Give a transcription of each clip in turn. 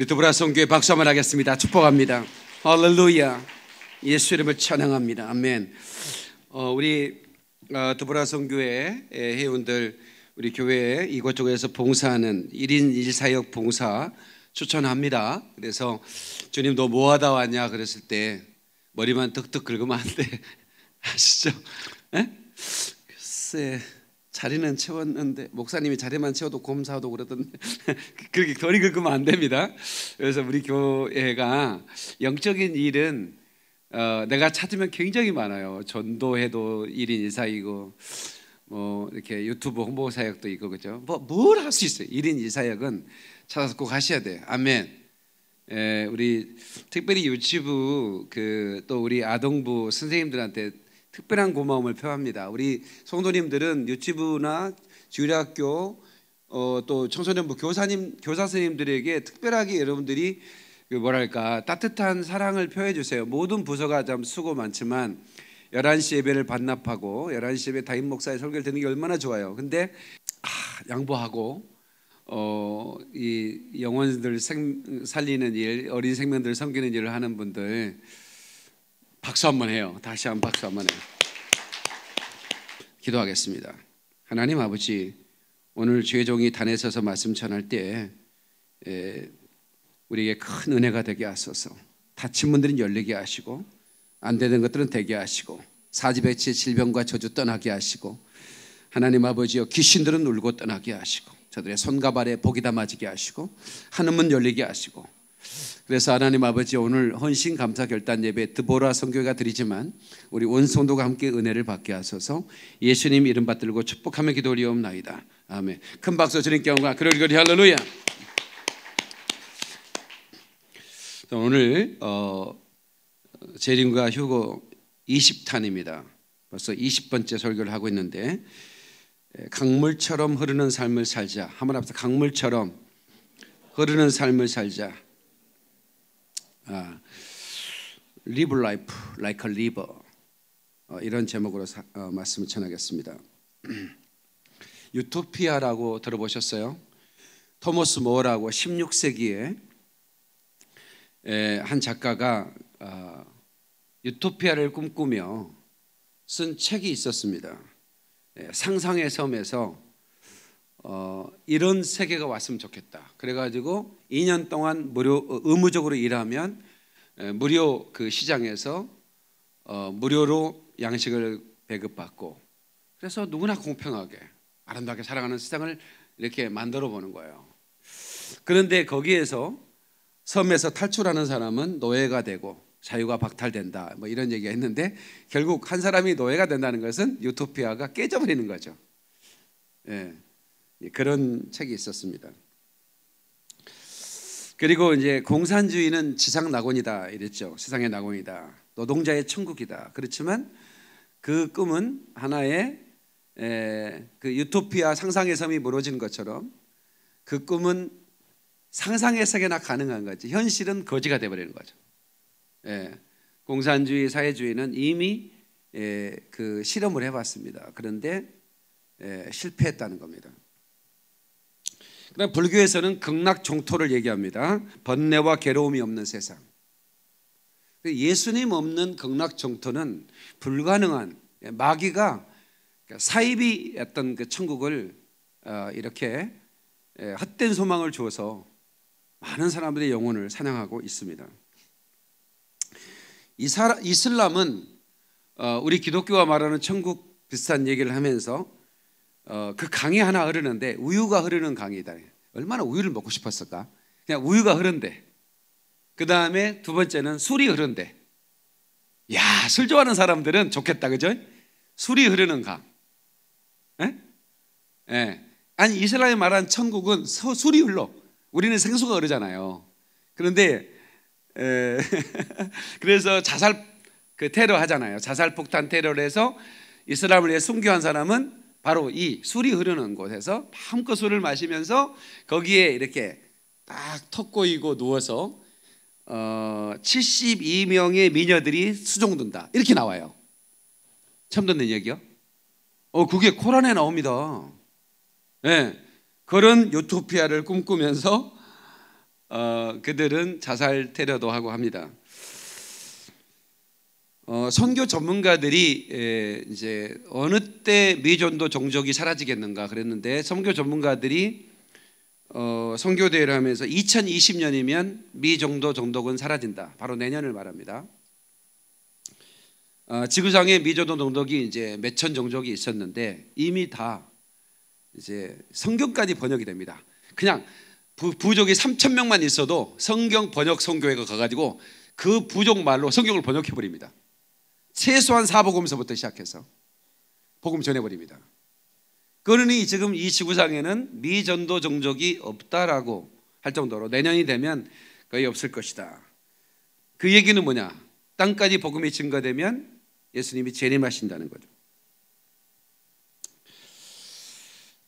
우리 두브라성교회 박수 한 번 하겠습니다. 축복합니다. 할렐루야. 예수 이름을 찬양합니다. 아멘. 어, 우리 어, 두브라성교회 예, 회원들 우리 교회 이곳저곳에서 봉사하는 1인 1사역 봉사 추천합니다. 그래서 주님 너 뭐하다 왔냐 그랬을 때 머리만 뚝뚝 긁으면 안 돼. 하시죠 에? 예? 글쎄. 자리는 채웠는데 목사님이 자리만 채워도 검사도 그러던데 그렇게 덜이 긁으면 안 됩니다. 그래서 우리 교회가 영적인 일은 어, 내가 찾으면 굉장히 많아요. 전도해도 1인 1사이고 뭐 이렇게 유튜브 홍보 사역도 있고 그죠. 뭐 뭘 할 수 있어요. 1인 1사역은 찾아서 꼭 하셔야 돼요. 아멘. 에, 예, 우리 특별히 유치부 그또 우리 아동부 선생님들한테 특별한 고마움을 표합니다. 우리 성도님들은 유치부나 주일학교 어, 또 청소년부 교사님 교사 선생님들에게 특별하게 여러분들이 그 뭐랄까 따뜻한 사랑을 표해 주세요. 모든 부서가 참 수고 많지만 11시 예배를 반납하고 11시 예배 다임 목사의 설교를 듣는 게 얼마나 좋아요. 근데 아, 양보하고 어, 이 영혼들 생, 살리는 일, 어린 생명들 섬기는 일을 하는 분들 박수 한번 해요. 다시 한번 박수 한번 해요. 기도하겠습니다. 하나님 아버지, 오늘 주의 종이 단에 서서 말씀 전할 때 에, 우리에게 큰 은혜가 되게 하소서. 다친 분들은 열리게 하시고 안 되는 것들은 되게 하시고 사지배치 질병과 저주 떠나게 하시고 하나님 아버지여 귀신들은 울고 떠나게 하시고 저들의 손과 발에 복이 담아지게 하시고 하늘문 열리게 하시고 그래서 하나님 아버지 오늘 헌신 감사 결단 예배 드보라 성교회가 드리지만 우리 온 성도가 함께 은혜를 받게 하소서 예수님 이름 받들고 축복하며 기도리옵나이다 아멘 큰 박수 주님경 영광 그리고리 할렐루야 오늘 어, 제림과 휴고 20탄입니다 벌써 20번째 설교를 하고 있는데 예, 강물처럼 흐르는 삶을 살자 한번 앞서 강물처럼 흐르는 삶을 살자 아, Live Life Like a River 어, 이런 제목으로 사, 어, 말씀을 전하겠습니다. 유토피아라고 들어보셨어요? 토머스 모어라고 16세기에 에, 한 작가가 어, 유토피아를 꿈꾸며 쓴 책이 있었습니다. 에, 상상의 섬에서 어, 이런 세계가 왔으면 좋겠다. 그래가지고 2년 동안 무료 어, 의무적으로 일하면 무료 그 시장에서 어, 무료로 양식을 배급받고 그래서 누구나 공평하게 아름답게 살아가는 세상을 이렇게 만들어 보는 거예요. 그런데 거기에서 섬에서 탈출하는 사람은 노예가 되고 자유가 박탈된다 뭐 이런 얘기가 있는데 결국 한 사람이 노예가 된다는 것은 유토피아가 깨져버리는 거죠. 예. 예, 그런 책이 있었습니다. 그리고 이제 공산주의는 지상 낙원이다 이랬죠. 세상의 낙원이다. 노동자의 천국이다. 그렇지만 그 꿈은 하나의 에, 그 유토피아 상상의 섬이 무너진 것처럼 그 꿈은 상상의 세계나 가능한 거지 현실은 거지가 돼버리는 거죠. 에, 예, 공산주의 사회주의는 이미 에, 그 실험을 해봤습니다. 그런데 실패했다는 겁니다. 그다음 그러니까 불교에서는 극락 종토를 얘기합니다. 번뇌와 괴로움이 없는 세상. 그 예수님 없는 극락 종토는 불가능한 예, 마귀가 사입이 했던 그 천국을 어, 이렇게 예, 헛된 소망을 주어서 많은 사람들의 영혼을 사냥하고 있습니다. 이슬람은 어, 우리 기독교와 말하는 천국 비슷한 얘기를 하면서 어, 그 강이 하나 흐르는데 우유가 흐르는 강이다. 얼마나 우유를 먹고 싶었을까? 그냥 우유가 흐른데그 다음에 두 번째는 술이 흐른데 야, 술 좋아하는 사람들은 좋겠다, 그죠? 술이 흐르는 강. 에? 에. 아니, 이스라엘 말한 천국은 서, 술이 흘러. 우리는 생수가 흐르잖아요. 그런데, 에, 그래서 자살, 그 테러 하잖아요. 자살 폭탄 테러를 해서 이스라엘에 순교한 사람은 바로 이 술이 흐르는 곳에서 마음껏 술을 마시면서 거기에 이렇게 딱 턱 꼬이고 누워서 어, 72명의 미녀들이 수종둔다 이렇게 나와요. 처음 듣는 얘기요? 어, 그게 코란에 나옵니다. 예. 네, 그런 요토피아를 꿈꾸면서 어, 그들은 자살 테러도 하고 합니다. 어, 선교 전문가들이 에, 이제 어느 때 미전도 종족이 사라지겠는가 그랬는데 선교 전문가들이 어, 선교대회를 하면서 2020년이면 미정도 종독은 사라진다. 바로 내년을 말합니다. 어, 지구상에 미정도 종독이 이제 몇천 종족이 있었는데 이미 다 이제 성경까지 번역이 됩니다. 그냥 부, 부족이 3천 명만 있어도 성경 번역 선교회가 가가지고 그 부족 말로 성경을 번역해 버립니다. 최소한 사복음서부터 시작해서 복음 전해버립니다. 그러니 지금 이 지구상에는 미전도 종족이 없다라고 할 정도로 내년이 되면 거의 없을 것이다. 그 얘기는 뭐냐? 땅까지 복음이 증가되면 예수님이 재림하신다는 거죠.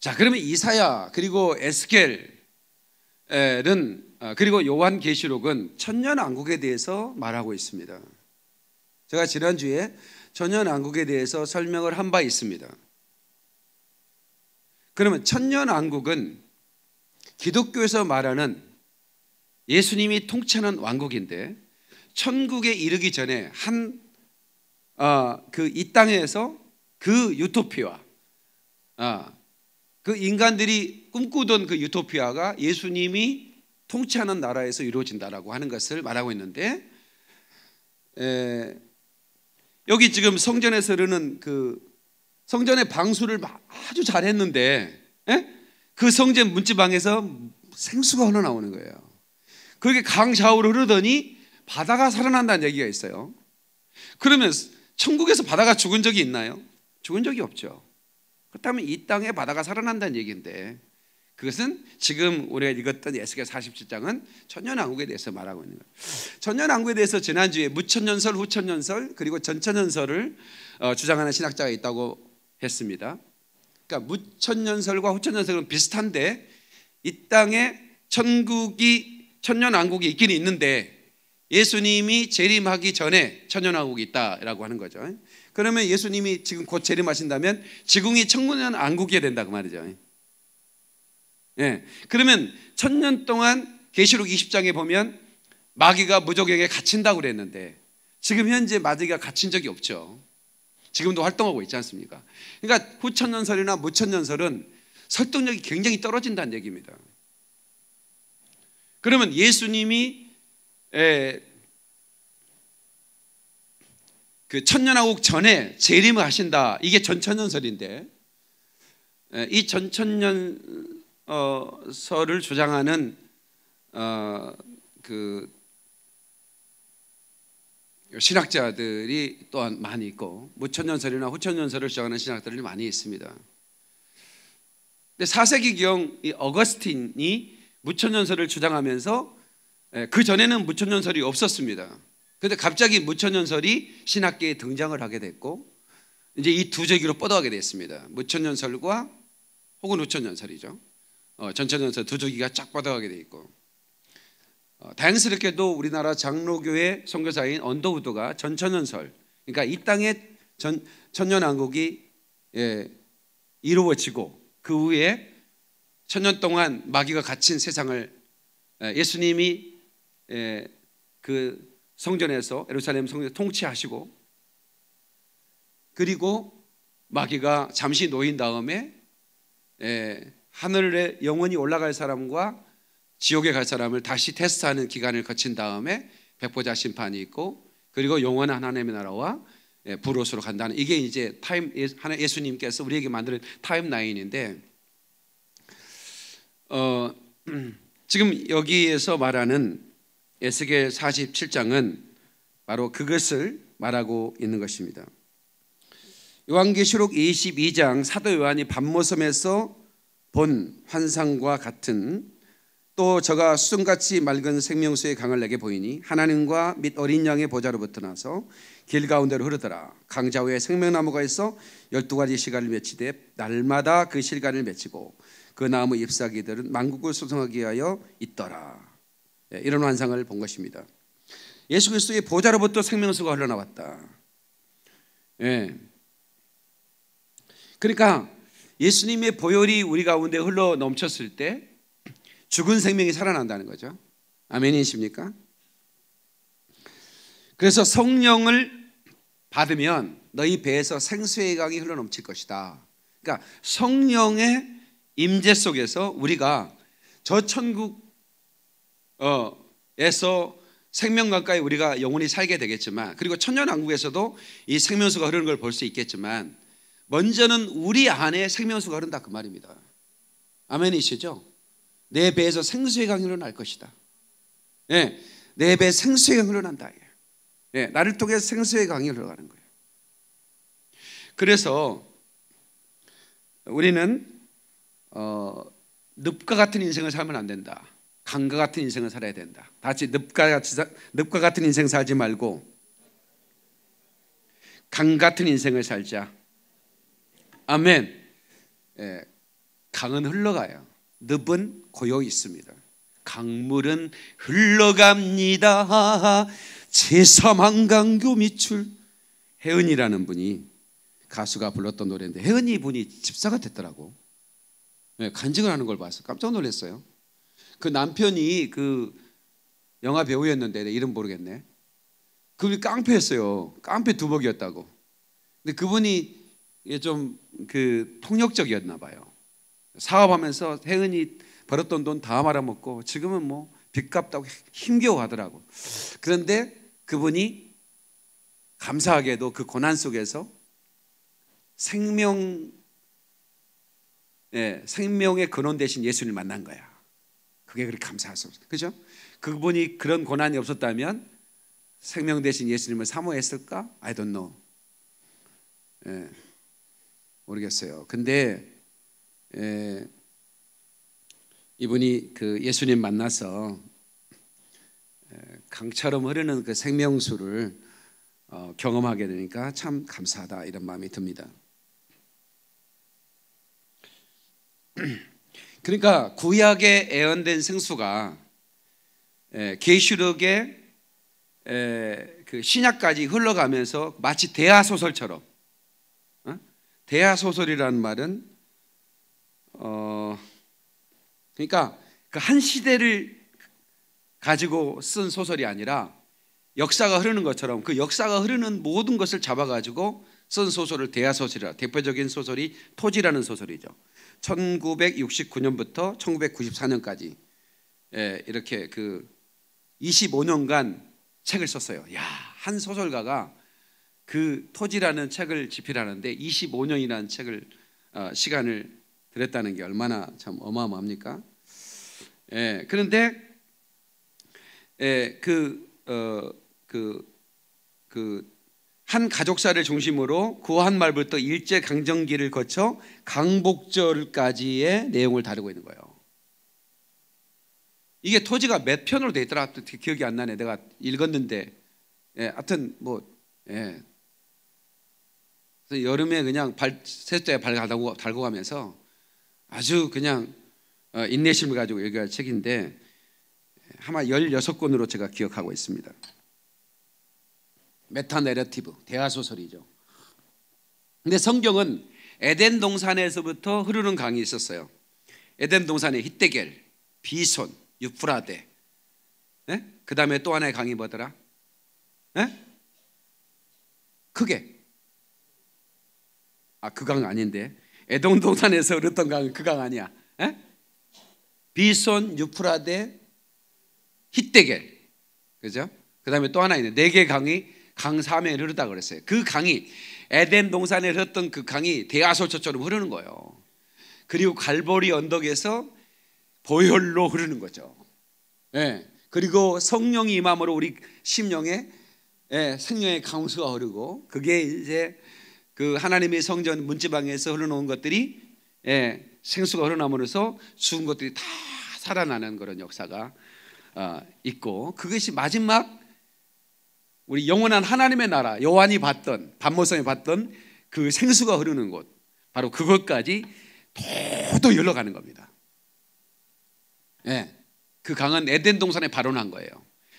자, 그러면 이사야 그리고 에스겔은 어, 그리고 요한계시록은 천년 왕국에 대해서 말하고 있습니다. 제가 지난주에 천년왕국에 대해서 설명을 한 바 있습니다. 그러면 천년왕국은 기독교에서 말하는 예수님이 통치하는 왕국인데 천국에 이르기 전에 한 어, 그이 땅에서 그 유토피아 어, 그 인간들이 꿈꾸던 그 유토피아가 예수님이 통치하는 나라에서 이루어진다라고 하는 것을 말하고 있는데 에, 여기 지금 성전에서 흐르는 그 성전의 방수를 아주 잘했는데 에? 예? 그 성전 문지방에서 생수가 흘러나오는 거예요. 그게 강좌우로 흐르더니 바다가 살아난다는 얘기가 있어요. 그러면 천국에서 바다가 죽은 적이 있나요? 죽은 적이 없죠. 그렇다면 이 땅에 바다가 살아난다는 얘기인데 그것은 지금 우리가 읽었던 예스겔 47장은 천년왕국에 대해서 말하고 있는 거예요. 천년왕국에 대해서 지난주에 무천년설, 후천년설, 그리고 전천년설을 어, 주장하는 신학자가 있다고 했습니다. 그러니까 무천년설과 후천년설은 비슷한데 이 땅에 천국이 천년왕국이 있긴 있는데 예수님이 재림하기 전에 천년왕국이 있다라고 하는 거죠. 그러면 예수님이 지금 곧 재림하신다면 지붕이 천년 왕국이 된다 그 말이죠. 예. 그러면 천년 동안 계시록 20장에 보면 마귀가 무적에게 갇힌다고 그랬는데 지금 현재 마귀가 갇힌 적이 없죠. 지금도 활동하고 있지 않습니까? 그러니까 후천년설이나 무천년설은 설득력이 굉장히 떨어진다는 얘기입니다. 그러면 예수님이 에, 예, 그 천년왕국 전에 재림을 하신다. 이게 전천년설인데 예, 이 전천년 어, 서를 주장하는 어, 그 신학자들이 또한 많이 있고 무천년설이나 후천년설을 주장하는 신학자들이 많이 있습니다. 근데 4세기경 이 어거스틴이 무천년설을 주장하면서 예, 그 전에는 무천년설이 없었습니다. 그런데 갑자기 무천년설이 신학계에 등장을 하게 됐고 이제 이두 제기로 뻗어가게 됐습니다. 무천년설과 혹은 우천년설이죠. 어, 전체전서 두더기가쫙 뻗어가게 돼 있고 어, 다행스럽게도 우리나라 장로교회 선교사인 언더우드가 전천연설 그러니까 이 땅의 전, 천년왕국이 예, 이루어지고 그 후에 천년 동안 마귀가 갇힌 세상을 예, 예수님이 예, 그 성전에서 에루살렘 성전에 통치하시고 그리고 마귀가 잠시 놓인 다음에 예, 하늘에 영원히 올라갈 사람과 지옥에 갈 사람을 다시 테스트하는 기간을 거친 다음에 백보자 심판이 있고 그리고 영원한 하나님의 나라와 불로스로 예, 간다는 이게 이제 타임 예, 하나 예수님께서 우리에게 만드는 타임 라인인데 어, 지금 여기에서 말하는 에스겔 47장은 바로 그것을 말하고 있는 것입니다. 요한계시록 22장 사도 요한이 밤모섬에서 본 환상과 같은 또 저가 수같이 맑은 생명수의 강을 내게 보이니 하나님과 및 어린 양의 보좌로부터 나서 길 가운데로 흐르더라 강자위에 생명나무가 있어 열두 가지 시간을 맺히되 날마다 그 실간을 맺히고 그 나무 잎사귀들은 만국을 소송하기 위하여 있더라 예, 이런 환상을 본 것입니다 예수 그리스도의 보좌로부터 생명수가 흘러나왔다 예. 그러니까 예수님의 보혈이 우리 가운데 흘러 넘쳤을 때 죽은 생명이 살아난다는 거죠. 아멘이십니까? 그래서 성령을 받으면 너희 배에서 생수의 강이 흘러 넘칠 것이다. 그러니까 성령의 임재 속에서 우리가 저 천국에서 어, 생명 가까이 우리가 영원히 살게 되겠지만 그리고 천년왕국에서도 이 생명수가 흐르는 걸 볼 수 있겠지만 먼저는 우리 안에 생명수가 흐른다 그 말입니다. 아멘이시죠? 내 배에서 생수의 강이 흘날 것이다. 예, 내배 생수의 강이 흘난다 예, 예, 나를 통해 생수의 강이 흘가는 거예요. 그래서 우리는 어, 늪과 같은 인생을 살면 안 된다. 강과 같은 인생을 살아야 된다. 다시 늪과 같이 늪과 같은 인생 살지 말고 강 같은 인생을 살자. 아멘. 예, 강은 흘러가요. 늪은 고여 있습니다. 강물은 흘러갑니다. 제3한강교 미출 혜은이라는 분이 가수가 불렀던 노래인데 혜은이 분이 집사가 됐더라고. 네, 간증을 하는 걸 봐서 깜짝 놀랐어요. 그 남편이 그 영화 배우였는데 이름 모르겠네. 그분이 깡패였어요. 깡패 두목이었다고. 근데 그분이 이게 좀그 폭력적이었나 봐요. 사업하면서 혜은이 벌었던 돈 다 말아먹고 지금은 뭐빚 갚다고 힘겨워하더라고. 그런데 그분이 감사하게도 그 고난 속에서 생명 예, 생명의 근원 대신 예수님을 만난 거야. 그게 그렇게 감사할 수 없어. 그죠? 그분이 그런 고난이 없었다면 생명 대신 예수님을 사모했을까? I don't know. 예. 모르겠어요. 근데 에, 이분이 그 예수님 만나서 강처럼 흐르는 그 생명수를 어, 경험하게 되니까 참 감사하다 이런 마음이 듭니다. 그러니까 구약에 애언된 생수가 계시록의 그 신약까지 흘러가면서 마치 대하 소설처럼 대하 소설이라는 말은 어 그러니까 그 한 시대를 가지고 쓴 소설이 아니라 역사가 흐르는 것처럼 그 역사가 흐르는 모든 것을 잡아가지고 쓴 소설을 대하 소설이라 대표적인 소설이 토지라는 소설이죠. 1969년부터 1994년까지 예, 이렇게 그 25년간 책을 썼어요. 야, 한 소설가가 그 토지라는 책을 집필하는데 25년이라는 책을 어, 시간을 들였다는 게 얼마나 참 어마어마합니까? 예, 그런데 예, 그, 어, 그, 그, 한 가족사를 중심으로 구한 말부터 일제 강점기를 거쳐 강복절까지의 내용을 다루고 있는 거예요. 이게 토지가 몇 편으로 돼 있더라? 기억이 안 나네. 내가 읽었는데, 예, 하여튼 뭐, 예, 여름에 그냥 발, 세숫자에 발 달고, 달고 가면서 아주 그냥 어, 인내심을 가지고 얘기할 책인데 아마 16권으로 제가 기억하고 있습니다. 메타 내러티브, 대하소설이죠. 근데 성경은 에덴 동산에서부터 흐르는 강이 있었어요. 에덴 동산의 히데겔, 비손, 유프라데. 예? 그 다음에 또 하나의 강이 뭐더라? 예? 에? 크게 아그강 아닌데 에돔 동산에서 흐렀던 강은 그 강 아니야. 에? 비손, 유프라데, 히데겔 그죠? 그 다음에 또 하나 있네. 네개 강이 강삼에 흐르다 그랬어요. 그 강이 에덴 동산에 흐렀던 그 강이 대하솔처처럼 흐르는 거예요. 그리고 갈보리 언덕에서 보혈로 흐르는 거죠. 예. 그리고 성령이 임함으로 우리 심령에 예, 성령의 강수가 흐르고 그게 이제 그 하나님의 성전 문지방에서 흘러놓은 것들이 예, 생수가 흘러나므로서 죽은 것들이 다 살아나는 그런 역사가 어, 있고 그것이 마지막 우리 영원한 하나님의 나라 요한이 봤던 반모성이 봤던 그 생수가 흐르는 곳 바로 그것까지 도도 열러가는 겁니다. 예, 그 강은 에덴 동산에 발원한 거예요.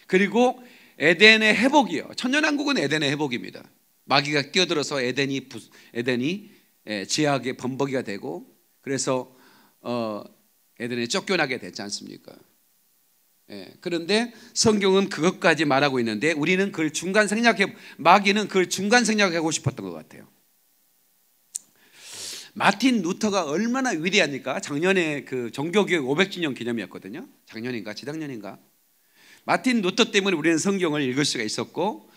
그리고 에덴의 회복이요. 천년왕국은 에덴의 회복입니다. 마귀가 끼어들어서 에덴이 부, 에덴이 예, 죄악의 범벅이가 되고 그래서 어, 에덴에 쫓겨나게 됐지 않습니까? 예, 그런데 성경은 그것까지 말하고 있는데 우리는 그걸 중간 생략해 마귀는 그걸 중간 생략하고 싶었던 것 같아요. 마틴 루터가 얼마나 위대하니까 작년에 그 종교교육 500주년 기념이었거든요. 작년인가 지작년인가 마틴 루터 때문에 우리는 성경을 읽을 수가 있었고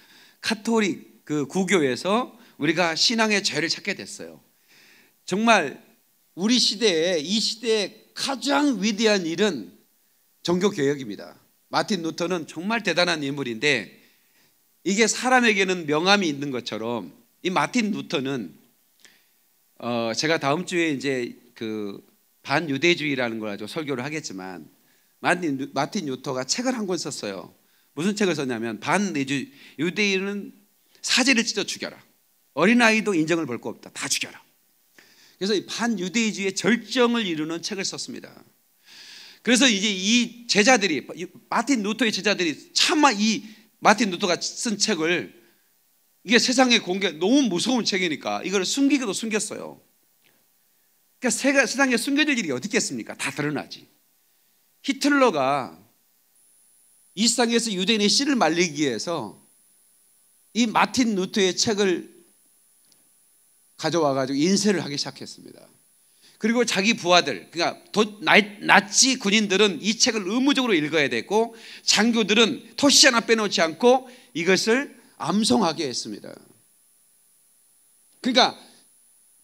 카톨릭 그 구교에서 우리가 신앙의 자유를 찾게 됐어요. 정말 우리 시대에 이 시대에 가장 위대한 일은 종교 개혁입니다. 마틴 루터는 정말 대단한 인물인데 이게 사람에게는 명함이 있는 것처럼 이 마틴 루터는 어 제가 다음 주에 이제 그 반유대주의라는 걸 가지고 설교를 하겠지만 마틴, 마틴 루터가 책을 한 권 썼어요. 무슨 책을 썼냐면 반유대인은 사제를 찢어 죽여라. 어린아이도 인정을 볼 거 없다. 다 죽여라. 그래서 반유대주의 절정을 이루는 책을 썼습니다. 그래서 이제 이 제자들이 마틴 루터의 제자들이 참아 이 마틴 루터가 쓴 책을 이게 세상에 공개 너무 무서운 책이니까 이걸 숨기기도 숨겼어요. 그러니까 세상에 숨겨질 일이 어디 있겠습니까? 다 드러나지. 히틀러가 이 세상에서 유대인의 씨를 말리기 위해서 이 마틴 루트의 책을 가져와 가지고 인쇄를 하기 시작했습니다. 그리고 자기 부하들, 그러니까 나, 치 군인들은 이 책을 의무적으로 읽어야 됐고 장교들은 토시 하나 빼놓지 않고 이것을 암송하게 했습니다. 그러니까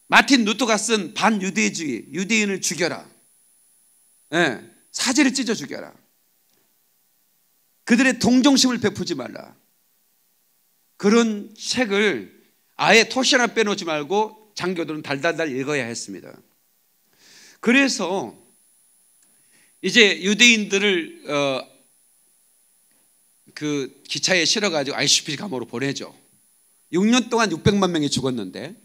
마틴 루터가 쓴 반유대주의, 유대인을 죽여라. 예, 사지를 찢어 죽여라. 그들의 동정심을 베푸지 말라. 그런 책을 아예 토시 하나 빼놓지 말고 장교들은 달달달 읽어야 했습니다. 그래서 이제 유대인들을 어, 그 기차에 실어가지고 ICP 감옥으로 보내죠. 6년 동안 600만 명이 죽었는데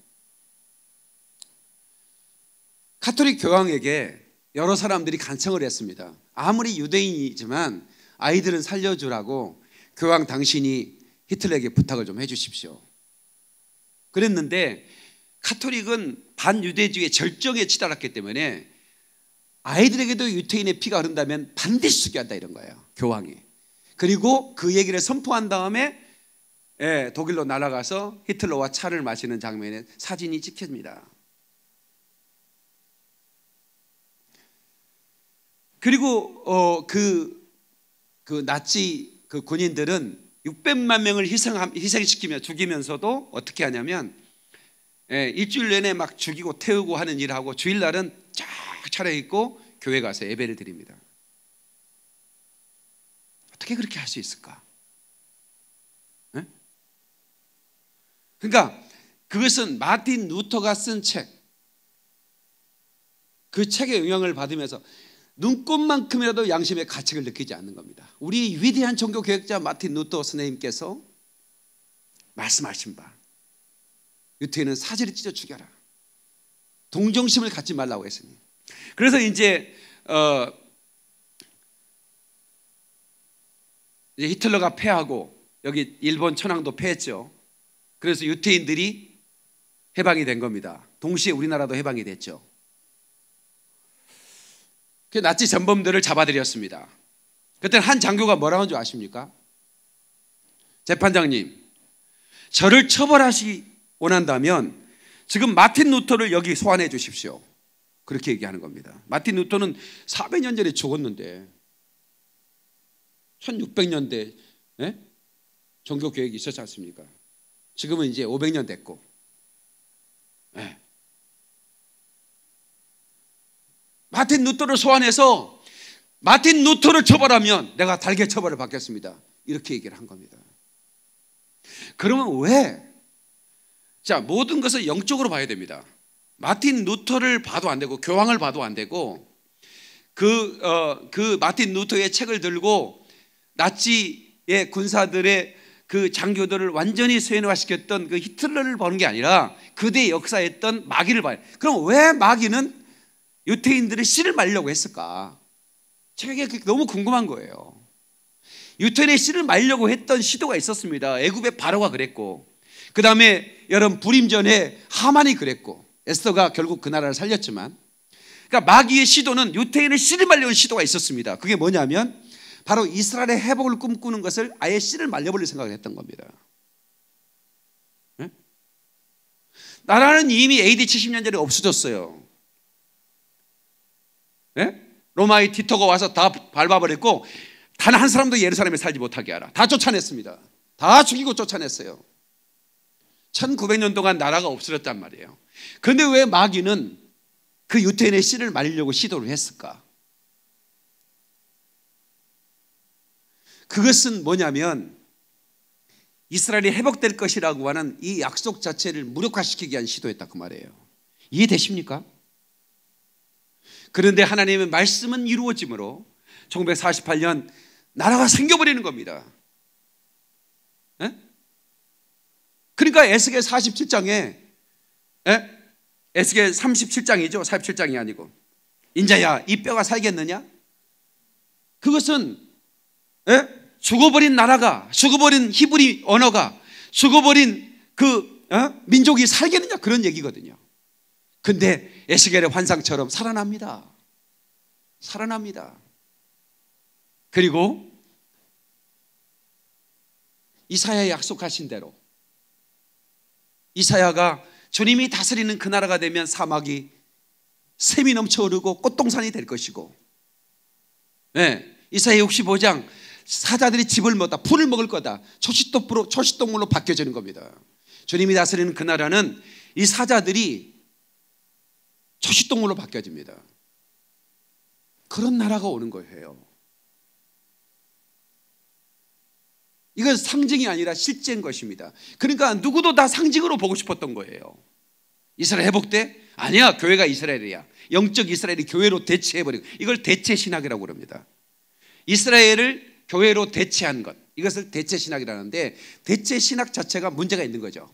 카톨릭 교황에게 여러 사람들이 간청을 했습니다. 아무리 유대인이지만 아이들은 살려주라고 교황 당신이 히틀러에게 부탁을 좀 해주십시오. 그랬는데 카톨릭은 반유대주의의 절정에 치달았기 때문에 아이들에게도 유태인의 피가 흐른다면 반드시 죽여야 한다 이런 거예요. 교황이. 그리고 그 얘기를 선포한 다음에 예, 독일로 날아가서 히틀러와 차를 마시는 장면에 사진이 찍힙니다. 그리고 어, 그, 그 나치 그 군인들은 600만 명을 희생 희생시키며 죽이면서도 어떻게 하냐면 예, 일주일 내내 막 죽이고 태우고 하는 일하고 주일날은 쫙 차려입고 교회 가서 예배를 드립니다. 어떻게 그렇게 할 수 있을까? 예? 그러니까 그것은 마틴 루터가 쓴 책, 그 책의 영향을 받으면서 눈꽃만큼이라도 양심의 가책을 느끼지 않는 겁니다. 우리 위대한 종교 개혁자 마틴 루터 선생님께서 말씀하신 바 유태인은 사지를 찢어 죽여라. 동정심을 갖지 말라고 했습니다. 그래서 이제 어, 이제 히틀러가 패하고 여기 일본 천황도 패했죠. 그래서 유태인들이 해방이 된 겁니다. 동시에 우리나라도 해방이 됐죠. 그 나치 전범들을 잡아들였습니다. 그때 한 장교가 뭐라고 한줄 아십니까? 재판장님, 저를 처벌하시 원한다면 지금 마틴 루터를 여기 소환해 주십시오. 그렇게 얘기하는 겁니다. 마틴 루터는 400년 전에 죽었는데 1600년대 네? 예? 종교 계획이 있었지 않습니까? 지금은 이제 500년 됐고 네. 마틴 루터를 소환해서 마틴 루터를 처벌하면 내가 달게 처벌을 받겠습니다. 이렇게 얘기를 한 겁니다. 그러면 왜? 자, 모든 것을 영적으로 봐야 됩니다. 마틴 루터를 봐도 안 되고 교황을 봐도 안 되고 그, 어, 그 마틴 루터의 책을 들고 나치의 군사들의 그 장교들을 완전히 세뇌화시켰던 그 히틀러를 보는 게 아니라 그대 역사했던 마귀를 봐요. 그럼 왜 마귀는 유태인들의 씨를 말려고 했을까? 저에게 너무 궁금한 거예요. 유태인의 씨를 말려고 했던 시도가 있었습니다. 애굽의 바로가 그랬고, 그 다음에 여름 불임전에 하만이 그랬고, 에스더가 결국 그 나라를 살렸지만, 그러니까 마귀의 시도는 유태인의 씨를 말려온 시도가 있었습니다. 그게 뭐냐면 바로 이스라엘의 회복을 꿈꾸는 것을 아예 씨를 말려버릴 생각을 했던 겁니다. 네? 나라는 이미 AD 70년 전에 없어졌어요. 예? 로마의 티터가 와서 다 밟아버렸고 단 한 사람도 예루살렘에 살지 못하게 하라. 다 쫓아냈습니다. 다 죽이고 쫓아냈어요. 1900년 동안 나라가 없어졌단 말이에요. 근데 왜 마귀는 그 유태인의 씨를 말리려고 시도를 했을까? 그것은 뭐냐면 이스라엘이 회복될 것이라고 하는 이 약속 자체를 무력화시키기 위한 시도였다 그 말이에요. 이해되십니까? 그런데 하나님의 말씀은 이루어지므로 1948년 나라가 생겨버리는 겁니다. 에? 그러니까 에스겔 47장에 에? 에스겔 37장이죠. 47장이 아니고 인자야 이 뼈가 살겠느냐? 그것은 에? 죽어버린 나라가 죽어버린 히브리 언어가 죽어버린 그 어? 민족이 살겠느냐 그런 얘기거든요. 근데 에스겔의 환상처럼 살아납니다. 살아납니다. 그리고 이사야 약속하신 대로 이사야가 주님이 다스리는 그 나라가 되면 사막이 샘이 넘쳐 흐르고 꽃동산이 될 것이고 네, 예, 이사야 65장 사자들이 집을 먹다 풀을 먹을 거다 초식동물로 바뀌어지는 겁니다 주님이 다스리는 그 나라는 이 사자들이 초식동물로 바뀌어집니다. 그런 나라가 오는 거예요. 이건 상징이 아니라 실제인 것입니다. 그러니까 누구도 다 상징으로 보고 싶었던 거예요. 이스라엘 회복돼? 아니야, 교회가 이스라엘이야. 영적 이스라엘이 교회로 대체해버리고 이걸 대체 신학이라고 그럽니다. 이스라엘을 교회로 대체한 것. 이것을 대체 신학이라는데 대체 신학 자체가 문제가 있는 거죠.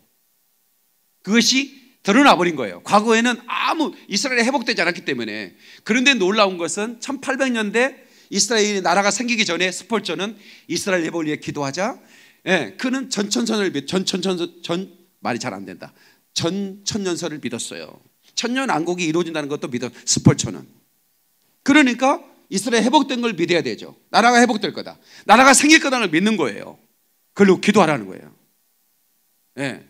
그것이 드러나 버린 거예요. 과거에는 아무 이스라엘이 회복되지 않았기 때문에 그런데 놀라운 것은 1800년대 이스라엘 나라가 생기기 전에 스폴저는 이스라엘 회복을 위해 기도하자. 예, 그는 전천선을 전천천 전 말이 잘 안 된다. 전천년설을 믿었어요. 천년 안국이 이루어진다는 것도 믿어 스폴처는. 그러니까 이스라엘 회복된 걸 믿어야 되죠. 나라가 회복될 거다. 나라가 생길 거다를 믿는 거예요. 그걸로 기도하라는 거예요. 예.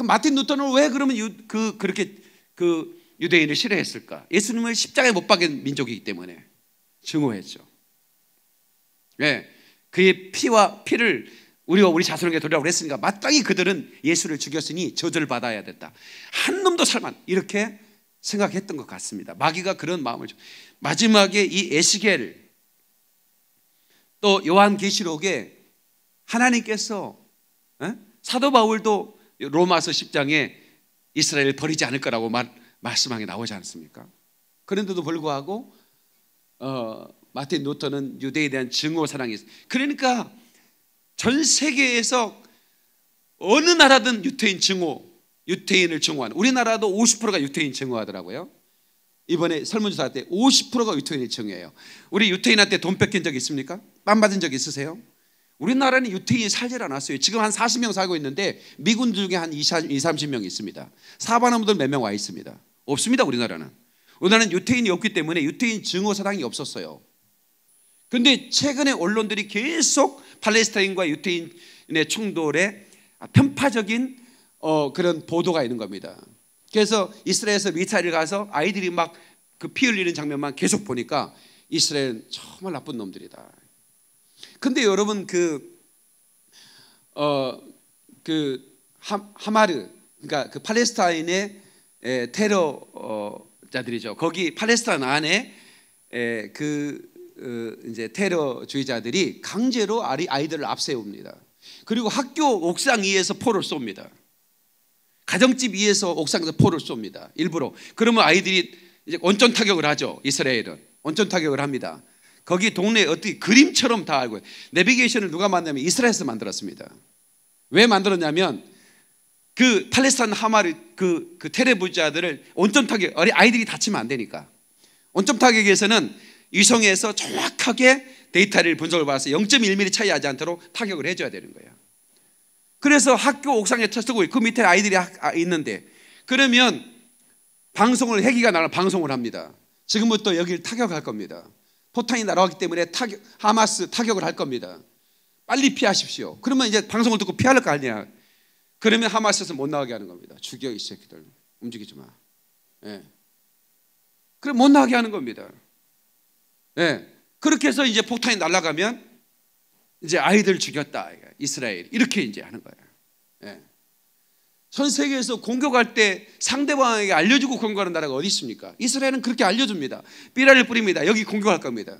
그 마틴 루터는 왜 그러면 유, 그 그렇게 그 유대인을 싫어했을까? 예수님을 십자가에 못 박은 민족이기 때문에 증오했죠. 왜? 예, 그의 피와 피를 우리가 우리 자손에게 돌리라고 했으니까 마땅히 그들은 예수를 죽였으니 저절을 받아야 됐다. 한 놈도 살만 이렇게 생각했던 것 같습니다. 마귀가 그런 마음을 좀. 마지막에 이 에시겔 또 요한계시록에 하나님께서 에? 사도 바울도 로마서 10장에 이스라엘 을 버리지 않을 거라고 말, 말씀하게 나오지 않습니까? 그런데도 불구하고 어, 마틴 노터는 유대에 대한 증오 사랑이 있어요. 그러니까 전 세계에서 어느 나라든 유태인 증오, 유태인을 증오하는 우리나라도 50%가 유태인 증오하더라고요. 이번에 설문조사 때 50%가 유태인을 증오해요. 우리 유태인한테 돈 뺏긴 적 있습니까? 빰 받은 적 있으세요? 우리나라는 유태인이 살질 않았어요. 지금 한 40명 살고 있는데 미군 중에 한 20, 30명 있습니다. 사바나무들 몇 명 와 있습니다. 없습니다. 우리나라는. 우리나라는 유태인이 없기 때문에 유태인 증오 사당이 없었어요. 근데 최근에 언론들이 계속 팔레스타인과 유태인의 충돌에 편파적인 어, 그런 보도가 있는 겁니다. 그래서 이스라엘에서 미사일 가서 아이들이 막 그 피 흘리는 장면만 계속 보니까 이스라엘은 정말 나쁜 놈들이다. 근데 여러분 그 어, 그 하, 마르 그러니까 그 팔레스타인의 에, 테러자들이죠. 어, 거기 팔레스타인 안에 에, 그 어, 이제 테러주의자들이 강제로 아이, 아이들을 앞세웁니다. 그리고 학교 옥상 위에서 포를 쏩니다. 가정집 위에서 옥상에서 포를 쏩니다. 일부러. 그러면 아이들이 이제 원천 타격을 하죠. 이스라엘은 원천 타격을 합니다. 거기 동네 어떻게 그림처럼 다 알고 내비게이션을 누가 만드냐면 이스라엘에서 만들었습니다. 왜 만들었냐면 그 팔레스타인 하마르 그, 그 테레 부자들을 온점 타격 어린 아이들이 다치면 안 되니까 온점 타격에서는 위성에서 정확하게 데이터를 분석을 받아서 0.1mm 차이하지 않도록 타격을 해줘야 되는 거예요. 그래서 학교 옥상에 쳐쓰고 그 밑에 아이들이 아, 있는데 그러면 방송을 해기가 나가 방송을 합니다. 지금부터 여기를 타격할 겁니다. 포탄이 날아가기 때문에 타격, 하마스 타격을 할 겁니다. 빨리 피하십시오. 그러면 이제 방송을 듣고 피할 거 아니야. 그러면 하마스에서 못 나가게 하는 겁니다. 죽여 이 새끼들. 움직이지 마. 예. 그럼 못 나가게 하는 겁니다. 예. 그렇게 해서 이제 폭탄이 날아가면 이제 아이들 죽였다. 이스라엘. 이렇게 이제 하는 거예요. 예. 전 세계에서 공격할 때 상대방에게 알려주고 공격하는 나라가 어디 있습니까? 이스라엘은 그렇게 알려줍니다. 삐라를 뿌립니다. 여기 공격할 겁니다.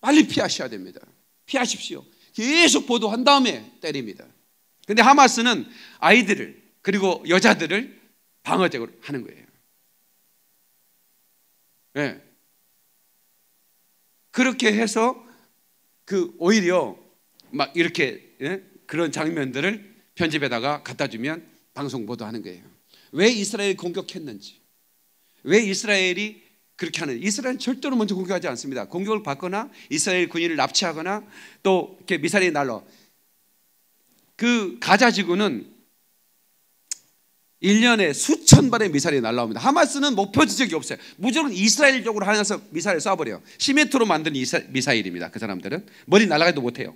빨리 피하셔야 됩니다. 피하십시오. 계속 보도한 다음에 때립니다. 근데 하마스는 아이들을 그리고 여자들을 방어적으로 하는 거예요. 예. 네. 그렇게 해서 그 오히려 막 이렇게 예? 그런 장면들을 편집에다가 갖다 주면 방송 보도하는 거예요. 왜 이스라엘 공격했는지. 왜 이스라엘이 그렇게 하는 이스라엘은 절대로 먼저 공격하지 않습니다. 공격을 받거나 이스라엘 군인을 납치하거나 또 이렇게 미사일이 날러 그 가자 지구는 1년에 수천 발의 미사일이 날라옵니다. 하마스는 목표 지적이 없어요. 무조건 이스라엘 쪽으로 하면서 미사일을 쏴버려요. 시멘트로 만든 미사일입니다. 그 사람들은 머리 날아가도 못해요.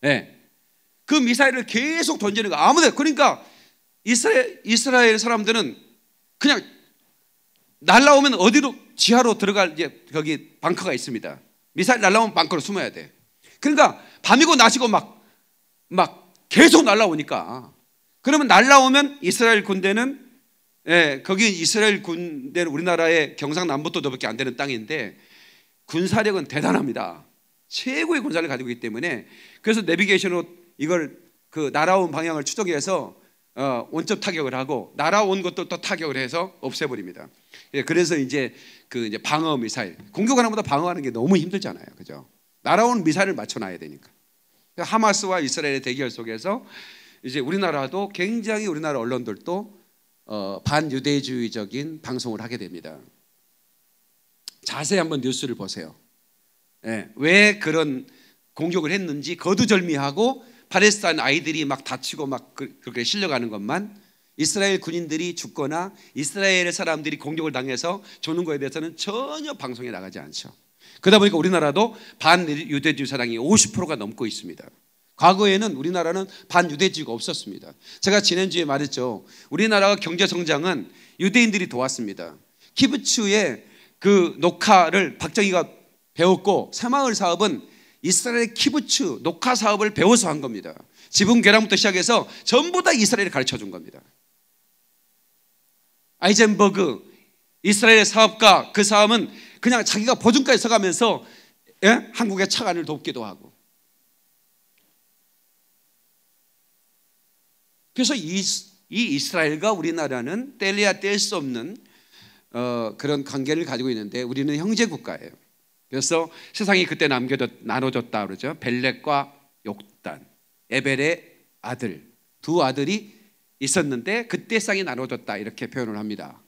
네. 그 미사일을 계속 던지는 거 아무데 그러니까 이스라엘, 이스라엘 사람들은 그냥 날라오면 어디로 지하로 들어갈 이제 거기 방커가 있습니다. 미사일 날라오면 방커로 숨어야 돼. 그러니까 밤이고 낮이고 막 막 계속 날라오니까 그러면 날라오면 이스라엘 군대는 예, 거기 이스라엘 군대는 우리나라의 경상남부도밖에 안 되는 땅인데 군사력은 대단합니다. 최고의 군사를 가지고 있기 때문에 그래서 내비게이션으로 이걸 그 날아온 방향을 추적해서 어, 원점 타격을 하고 날아온 것도 또 타격을 해서 없애버립니다. 예, 그래서 이제 그 이제 방어 미사일 공격하는 것보다 방어하는 게 너무 힘들잖아요, 그죠? 날아온 미사일을 맞춰놔야 되니까. 하마스와 이스라엘의 대결 속에서 이제 우리나라도 굉장히 우리나라 언론들도 어, 반유대주의적인 방송을 하게 됩니다. 자세히 한번 뉴스를 보세요. 예, 왜 그런 공격을 했는지 거두절미하고 파레스타인 아이들이 막 다치고 막 그, 그렇게 실려가는 것만 이스라엘 군인들이 죽거나 이스라엘의 사람들이 공격을 당해서 죽는 거에 대해서는 전혀 방송에 나가지 않죠. 그러다 보니까 우리나라도 반유대주의 사랑이 50%가 넘고 있습니다. 과거에는 우리나라는 반유대주의가 없었습니다. 제가 지난주에 말했죠. 우리나라가 경제성장은 유대인들이 도왔습니다. 키부츠의 그 녹화를 박정희가 배웠고 새마을 사업은 이스라엘 키부츠 녹화 사업을 배워서 한 겁니다. 지붕 계량부터 시작해서 전부 다 이스라엘을 가르쳐 준 겁니다. 아이젠버그 이스라엘 사업가 그 사업은 그냥 자기가 보증까지 써가면서 예? 한국의 차관을 돕기도 하고 그래서 이, 이 이스라엘과 우리나라는 뗄래야 뗄 수 없는 어, 그런 관계를 가지고 있는데 우리는 형제 국가예요. 그래서 세상이 그때 남겨졌, 나눠졌다 그러죠. 벨렉과 욕단, 에벨의 아들 두 아들이 있었는데 그때 세상이 나눠졌다 이렇게 표현을 합니다.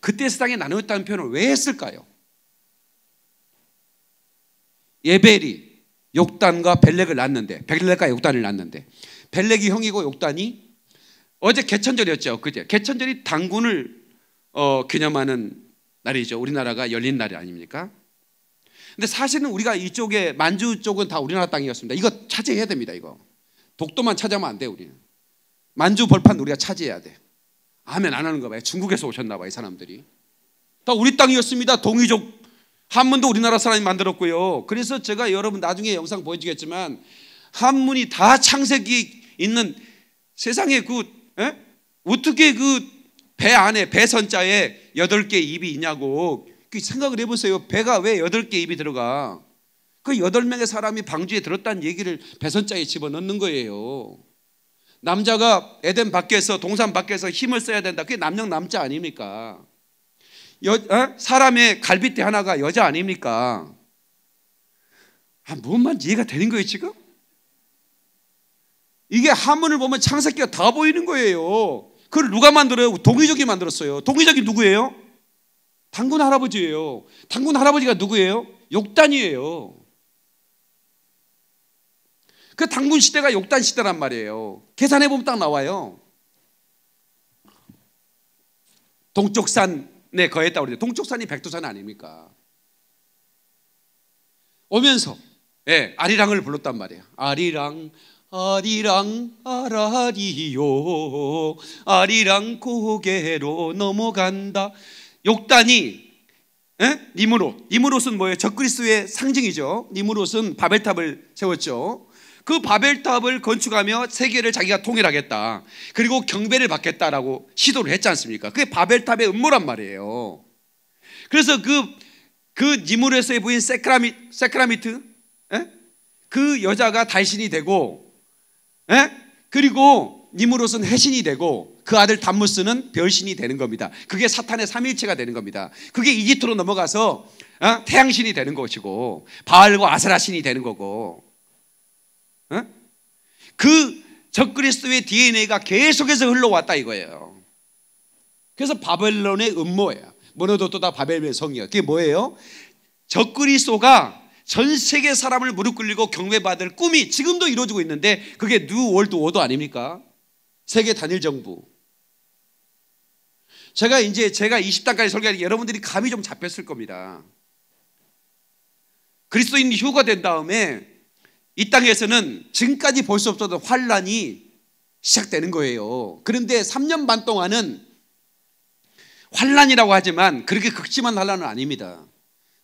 그때 세상이 나눠졌다는 표현을 왜 했을까요? 예벨이 욕단과 벨렉을 낳는데 벨렉과 욕단을 낳는데 벨렉이 형이고 욕단이 어제 개천절이었죠. 그제 개천절이 당군을 어, 기념하는 날이죠. 우리나라가 열린 날이 아닙니까? 근데 사실은 우리가 이쪽에 만주 쪽은 다 우리나라 땅이었습니다. 이거 차지해야 됩니다. 이거 독도만 차지하면 안 돼. 우리는 만주 벌판 우리가 차지해야 돼. 아멘 안하는거 봐요. 중국에서 오셨나 봐요. 이 사람들이 다 우리 땅이었습니다. 동이족 한문도 우리나라 사람이 만들었고요. 그래서 제가 여러분 나중에 영상 보여주겠지만 한문이 다 창세기 있는 세상에 그 에? 어떻게 그 배 안에 배선자에 여덟 개 입이 있냐고 생각을 해보세요. 배가 왜 여덟 개 입이 들어가? 그 여덟 명의 사람이 방주에 들었다는 얘기를 배선자에 집어넣는 거예요. 남자가 에덴 밖에서 동산 밖에서 힘을 써야 된다. 그게 남녀 남자 아닙니까? 여, 어? 사람의 갈비뼈 하나가 여자 아닙니까? 아, 뭔만 이해가 되는 거예요 지금? 이게 한문을 보면 창세기가 다 보이는 거예요. 그걸 누가 만들어요? 동의적이 만들었어요. 동의적이 누구예요? 당군 할아버지예요. 당군 할아버지가 누구예요? 욕단이에요. 그 당군 시대가 욕단 시대란 말이에요. 계산해 보면 딱 나와요. 동쪽 산에 네, 거했다 그러죠. 동쪽 산이 백두산 아닙니까? 오면서 예, 아리랑을 불렀단 말이에요. 아리랑 아리랑 아라리요 아리랑 고개로 넘어간다. 욕단이 에? 니무롯. 니무롯은 뭐예요? 적그리스의 상징이죠. 니무롯은 바벨탑을 세웠죠. 그 바벨탑을 건축하며 세계를 자기가 통일하겠다. 그리고 경배를 받겠다라고 시도를 했지 않습니까? 그게 바벨탑의 음모란 말이에요. 그래서 그, 그 니무롯의 부인 세크라미, 세크라미트? 에? 예? 그 여자가 달신이 되고, 에? 예? 그리고 님으로서는 해신이 되고 그 아들 담무스는 별신이 되는 겁니다. 그게 사탄의 삼일체가 되는 겁니다. 그게 이집트로 넘어가서 어? 태양신이 되는 것이고 바알과 아세라신이 되는 거고 어? 그 적그리스도의 DNA가 계속해서 흘러왔다 이거예요. 그래서 바벨론의 음모예요. 모노도토다 바벨의 성이요. 그게 뭐예요? 적그리스도가 전 세계 사람을 무릎 꿇리고 경배받을 꿈이 지금도 이루어지고 있는데 그게 뉴 월드 워도 아닙니까? 세계 단일 정부. 제가 이제 제가 20단까지 설계하니 여러분들이 감이 좀 잡혔을 겁니다. 그리스도인 휴가 된 다음에 이 땅에서는 지금까지 볼 수 없었던 환란이 시작되는 거예요. 그런데 3년 반 동안은 환란이라고 하지만 그렇게 극심한 환란은 아닙니다.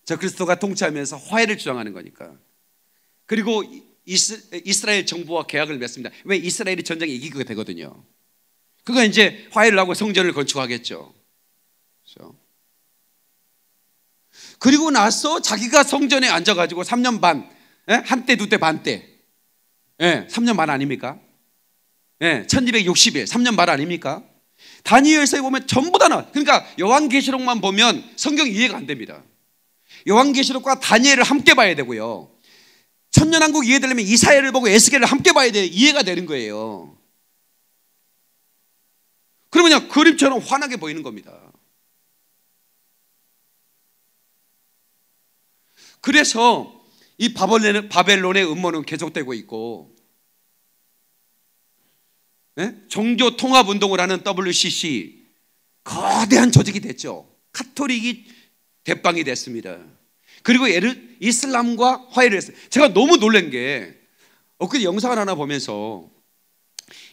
저 그리스도가 통치하면서 화해를 주장하는 거니까. 그리고 이스라엘 정부와 계약을 맺습니다. 왜 이스라엘이 전쟁에 이기게 되거든요. 그거 이제 화해를 하고 성전을 건축하겠죠. 그렇죠? 그리고 나서 자기가 성전에 앉아가지고 3년 반, 예? 한 때, 두 때, 반 때. 예, 3년 반 아닙니까? 예, 1260일, 3년 반 아닙니까? 다니엘서에 보면 전부 다나 그러니까 요한계시록만 보면 성경 이해가 안 됩니다. 요한계시록과 다니엘을 함께 봐야 되고요. 천년왕국 이해되려면 이사야를 보고 에스겔을 함께 봐야 돼 이해가 되는 거예요. 그러면 그냥 그림처럼 환하게 보이는 겁니다. 그래서 이 바벨론의 음모는 계속되고 있고 네? 종교 통합 운동을 하는 WCC 거대한 조직이 됐죠. 카톨릭이 대빵이 됐습니다. 그리고 예를 이슬람과 화해를 했어요. 제가 너무 놀란 게 엊그제 어, 영상을 하나 보면서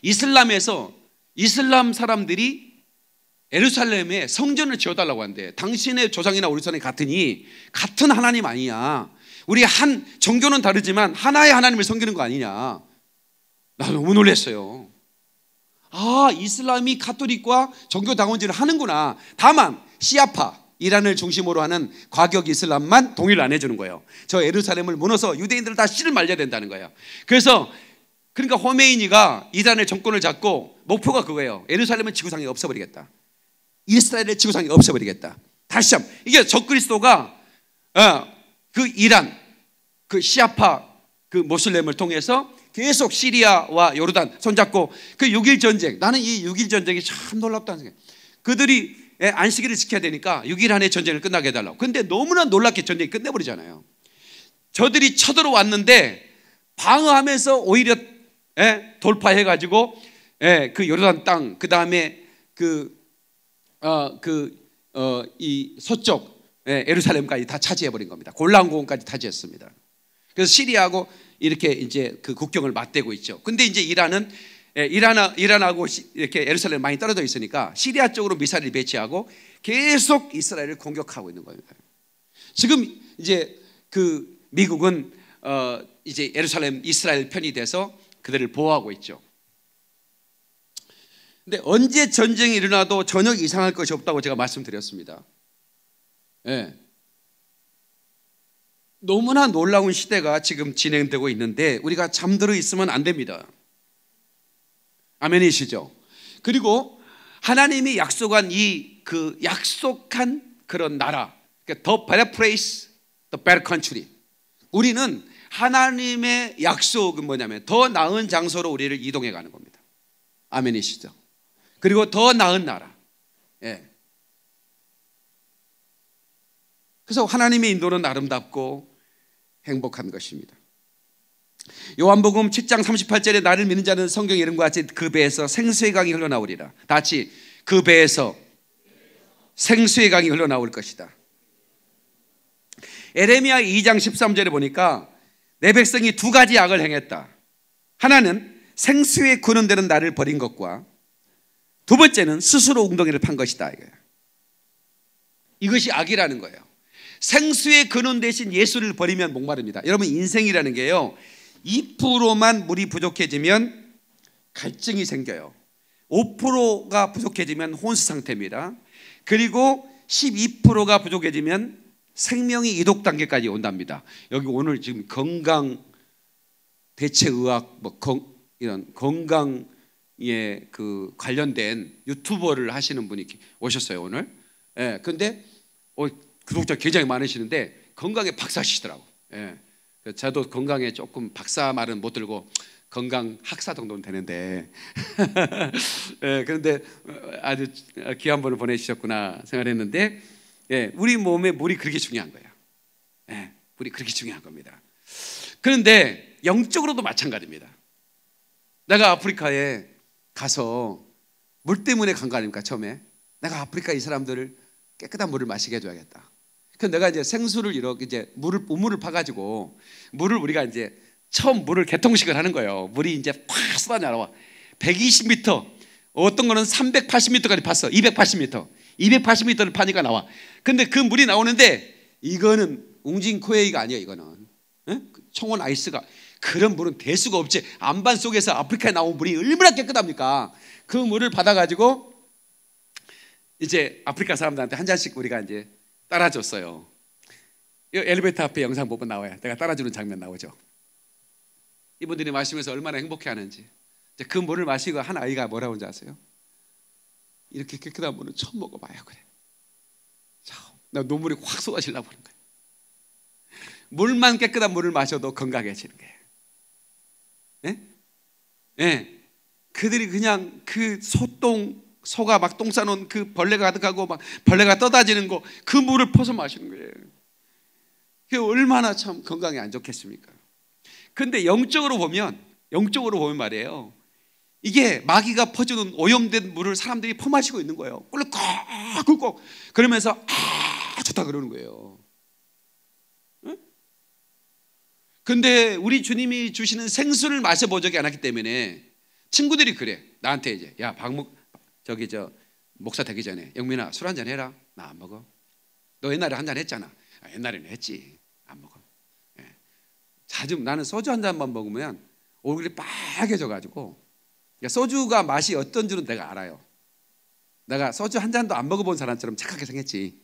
이슬람에서 이슬람 사람들이 에루살렘에 성전을 지어달라고 한대. 당신의 조상이나 우리 사람이 같으니 같은 하나님 아니야. 우리 한 종교는 다르지만 하나의 하나님을 섬기는 거 아니냐. 나 너무 놀랐어요. 아 이슬람이 카톨릭과 종교 당원질을 하는구나. 다만 시아파 이란을 중심으로 하는 과격 이슬람만 동의를 안 해주는 거예요. 저에루살렘을 무너서 유대인들을 다 씨를 말려야 된다는 거예요. 그래서 그러니까 호메인이가 이란의 정권을 잡고 목표가 그거예요. 에루살렘은 지구상에 없어버리겠다. 이스라엘의 지구상에 없어버리겠다. 다시 한번 이게 적그리스도가 어, 그 이란 그 시아파 그 모슬렘을 통해서 계속 시리아와 요르단 손잡고 그 6일 전쟁 나는 이 6일 전쟁이 참 놀랍다는 생각. 이에요 그들이 예, 안식일을 지켜야 되니까 6일 안에 전쟁을 끝나게 해달라고. 근데 너무나 놀랍게 전쟁이 끝내버리잖아요. 저들이 쳐들어왔는데 방어하면서 오히려 예, 돌파해가지고 예, 그 요르단 땅, 그 다음에 그, 어, 그, 어, 이 서쪽 예, 에루살렘까지 다 차지해버린 겁니다. 골란공원까지 차지했습니다. 그래서 시리아하고 이렇게 이제 그 국경을 맞대고 있죠. 근데 이제 이란은 이란, 예, 이란하고 이렇게 예루살렘 많이 떨어져 있으니까 시리아 쪽으로 미사일을 배치하고 계속 이스라엘을 공격하고 있는 거예요. 지금 이제 그 미국은 어 이제 예루살렘 이스라엘 편이 돼서 그들을 보호하고 있죠. 근데 언제 전쟁이 일어나도 전혀 이상할 것이 없다고 제가 말씀드렸습니다. 예. 너무나 놀라운 시대가 지금 진행되고 있는데 우리가 잠들어 있으면 안 됩니다. 아멘이시죠? 그리고 하나님이 약속한 이 그 약속한 그런 나라, 니 그러니까 the better place, the better country. 우리는 하나님의 약속은 뭐냐면 더 나은 장소로 우리를 이동해 가는 겁니다. 아멘이시죠? 그리고 더 나은 나라. 예. 그래서 하나님의 인도는 아름답고 행복한 것입니다. 요한복음 7장 38절에 나를 믿는 자는 성경 이름과 같이 그 배에서 생수의 강이 흘러나오리라. 다치그 배에서 생수의 강이 흘러나올 것이다. 에레미야 2장 13절에 보니까 내 백성이 두 가지 악을 행했다. 하나는 생수의 군는되는 나를 버린 것과 두 번째는 스스로 웅덩이를 판 것이다. 이것이 악이라는 거예요. 생수의 근원 대신 예수를 버리면 목마릅니다. 여러분 인생이라는 게요. 2%만 물이 부족해지면 갈증이 생겨요. 5%가 부족해지면 혼수 상태입니다. 그리고 12%가 부족해지면 생명이 이독 단계까지 온답니다. 여기 오늘 지금 건강 대체의학 뭐 이런 건강에 그 관련된 유튜버를 하시는 분이 오셨어요 오늘. 예, 근데 어, 구독자 굉장히 많으시는데 건강에 박사시더라고. 예. 그 저도 건강에 조금 박사 말은 못 들고 건강 학사 정도는 되는데 예, 그런데 어, 아주 귀한 분을 보내주셨구나 생각했는데 예, 우리 몸에 물이 그렇게 중요한 거예요. 예, 물이 그렇게 중요한 겁니다. 그런데 영적으로도 마찬가지입니다. 내가 아프리카에 가서 물 때문에 간 거 아닙니까 처음에? 내가 아프리카 이 사람들을 깨끗한 물을 마시게 해줘야겠다. 그 내가 이제 생수를 이렇게 이제 물을 우물을 파가지고 물을 우리가 이제 처음 물을 개통식을 하는 거예요. 물이 이제 팍 쏟아져 나와. 120m 어떤 거는 380m까지 팠어. 280m. 280m를 파니까 나와. 근데 그 물이 나오는데 이거는 웅진 코웨이가 아니야 이거는. 응? 그 청원 아이스가 그런 물은 대수가 없지. 안반 속에서 아프리카에 나온 물이 얼마나 깨끗합니까? 그 물을 받아가지고 이제 아프리카 사람들한테 한 잔씩 우리가 이제 따라줬어요. 엘리베이터 앞에 영상 보면 나와요. 내가 따라주는 장면 나오죠. 이분들이 마시면서 얼마나 행복해하는지. 그 물을 마시고 한 아이가 뭐라고 하는지 아세요? 이렇게 깨끗한 물을 처음 먹어봐요. 그래. 나 눈물이 확 쏟아질라 보는 거예요. 물만 깨끗한 물을 마셔도 건강해지는 거예요. 예? 네? 예. 네. 그들이 그냥 그 소똥 소가 막 똥 싸놓은 그 벌레가 가득하고 막 벌레가 떠다지는거 그 물을 퍼서 마시는 거예요. 그 얼마나 참 건강에 안 좋겠습니까? 근데 영적으로 보면 영적으로 보면 말이에요. 이게 마귀가 퍼주는 오염된 물을 사람들이 퍼마시고 있는 거예요. 꿀꺽 꿀꺽 그러면서 아 좋다 그러는 거예요. 근데 우리 주님이 주시는 생수를 마셔본 적이 않았기 때문에 친구들이 그래 나한테 이제 야박 저기 저 목사 되기 전에 영민아 술 한 잔 해라. 나 안 먹어. 너 옛날에 한 잔 했잖아. 아, 옛날에는 했지. 안 먹어. 예. 자주 나는 소주 한 잔만 먹으면 얼굴이 빨개져 가지고 그러니까 소주가 맛이 어떤 줄은 내가 알아요. 내가 소주 한 잔도 안 먹어본 사람처럼 착하게 생겼지.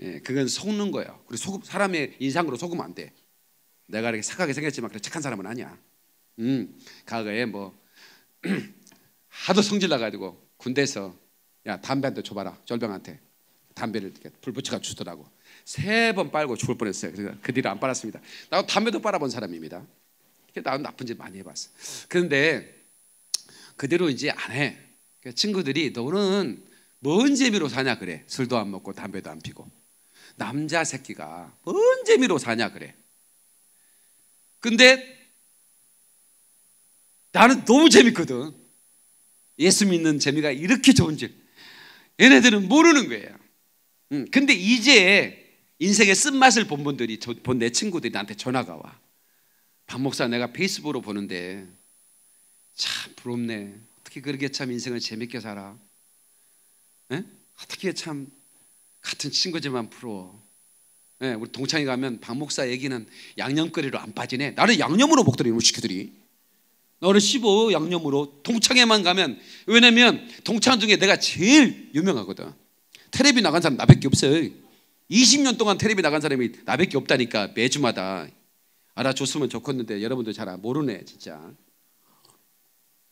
예, 그건 속는 거예요. 그리고 속, 사람의 인상으로 속으면 안 돼. 내가 이렇게 착하게 생겼지만 그래 착한 사람은 아니야. 음, 과거에 뭐 하도 성질 나가지고 군대에서 야 담배 한 대 줘봐라 절병한테 담배를 불붙이가 주더라고 세 번 빨고 죽을 뻔했어요. 그래서 그 뒤로 안 빨았습니다. 나도 담배도 빨아본 사람입니다. 나도 나쁜 짓 많이 해봤어. 그런데 그대로 이제 안 해. 그러니까 친구들이 너는 뭔 재미로 사냐 그래. 술도 안 먹고 담배도 안 피고 남자 새끼가 뭔 재미로 사냐 그래. 근데 나는 너무 재밌거든. 예수 믿는 재미가 이렇게 좋은지 얘네들은 모르는 거예요. 음, 근데 이제 인생의 쓴맛을 본 분들이 본 내 친구들이 나한테 전화가 와. 박 목사 내가 페이스북으로 보는데 참 부럽네. 어떻게 그렇게 참 인생을 재밌게 살아? 에? 어떻게 참 같은 친구지만 부러워. 에, 우리 동창이 가면 박 목사 얘기는 양념거리로 안 빠지네. 나는 양념으로 목도리 뭐 시켜드리. 오늘 15 양념으로 동창회만 가면 왜냐면 동창 중에 내가 제일 유명하거든. 테레비 나간 사람 나밖에 없어요. 20년 동안 테레비 나간 사람이 나밖에 없다니까 매주마다 알아줬으면 좋겠는데 여러분들 잘 모르네 진짜.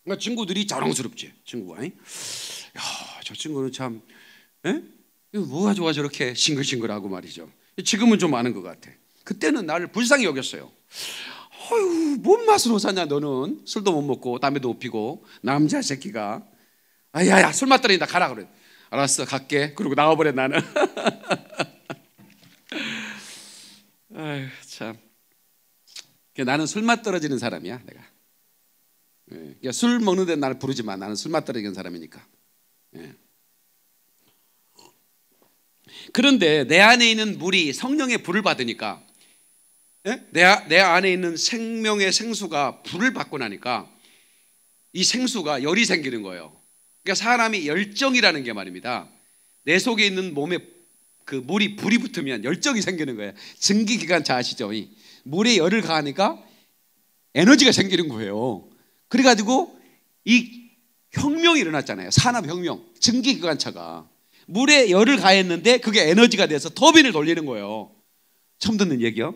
그러니까 친구들이 자랑스럽지 친구가. 야저 친구는 참 에? 예? 뭐가 좋아 저렇게 싱글싱글하고 말이죠. 지금은 좀 아는 것 같아. 그때는 나를 불쌍히 여겼어요. 어휴, 뭔 맛으로 사냐 너는 술도 못 먹고 담배도 못 피고 남자 새끼가 아야야 술맛 떨어진다 가라 그래. 알았어 갈게. 그러고 나와버려 나는. 아유 참. 나는 술맛 떨어지는 사람이야 내가. 예, 그술 그러니까 먹는 데 나를 부르지 마. 나는 술맛 떨어지는 사람이니까. 예. 그런데 내 안에 있는 물이 성령의 불을 받으니까 예? 내, 아, 내 안에 있는 생명의 생수가 불을 받고 나니까 이 생수가 열이 생기는 거예요. 그러니까 사람이 열정이라는 게 말입니다. 내 속에 있는 몸에 그 물이 불이 붙으면 열정이 생기는 거예요. 증기 기관차 아시죠? 이 물에 열을 가하니까 에너지가 생기는 거예요. 그래가지고 이 혁명이 일어났잖아요. 산업혁명, 증기기관차가. 물에 열을 가했는데 그게 에너지가 돼서 터빈을 돌리는 거예요. 처음 듣는 얘기요.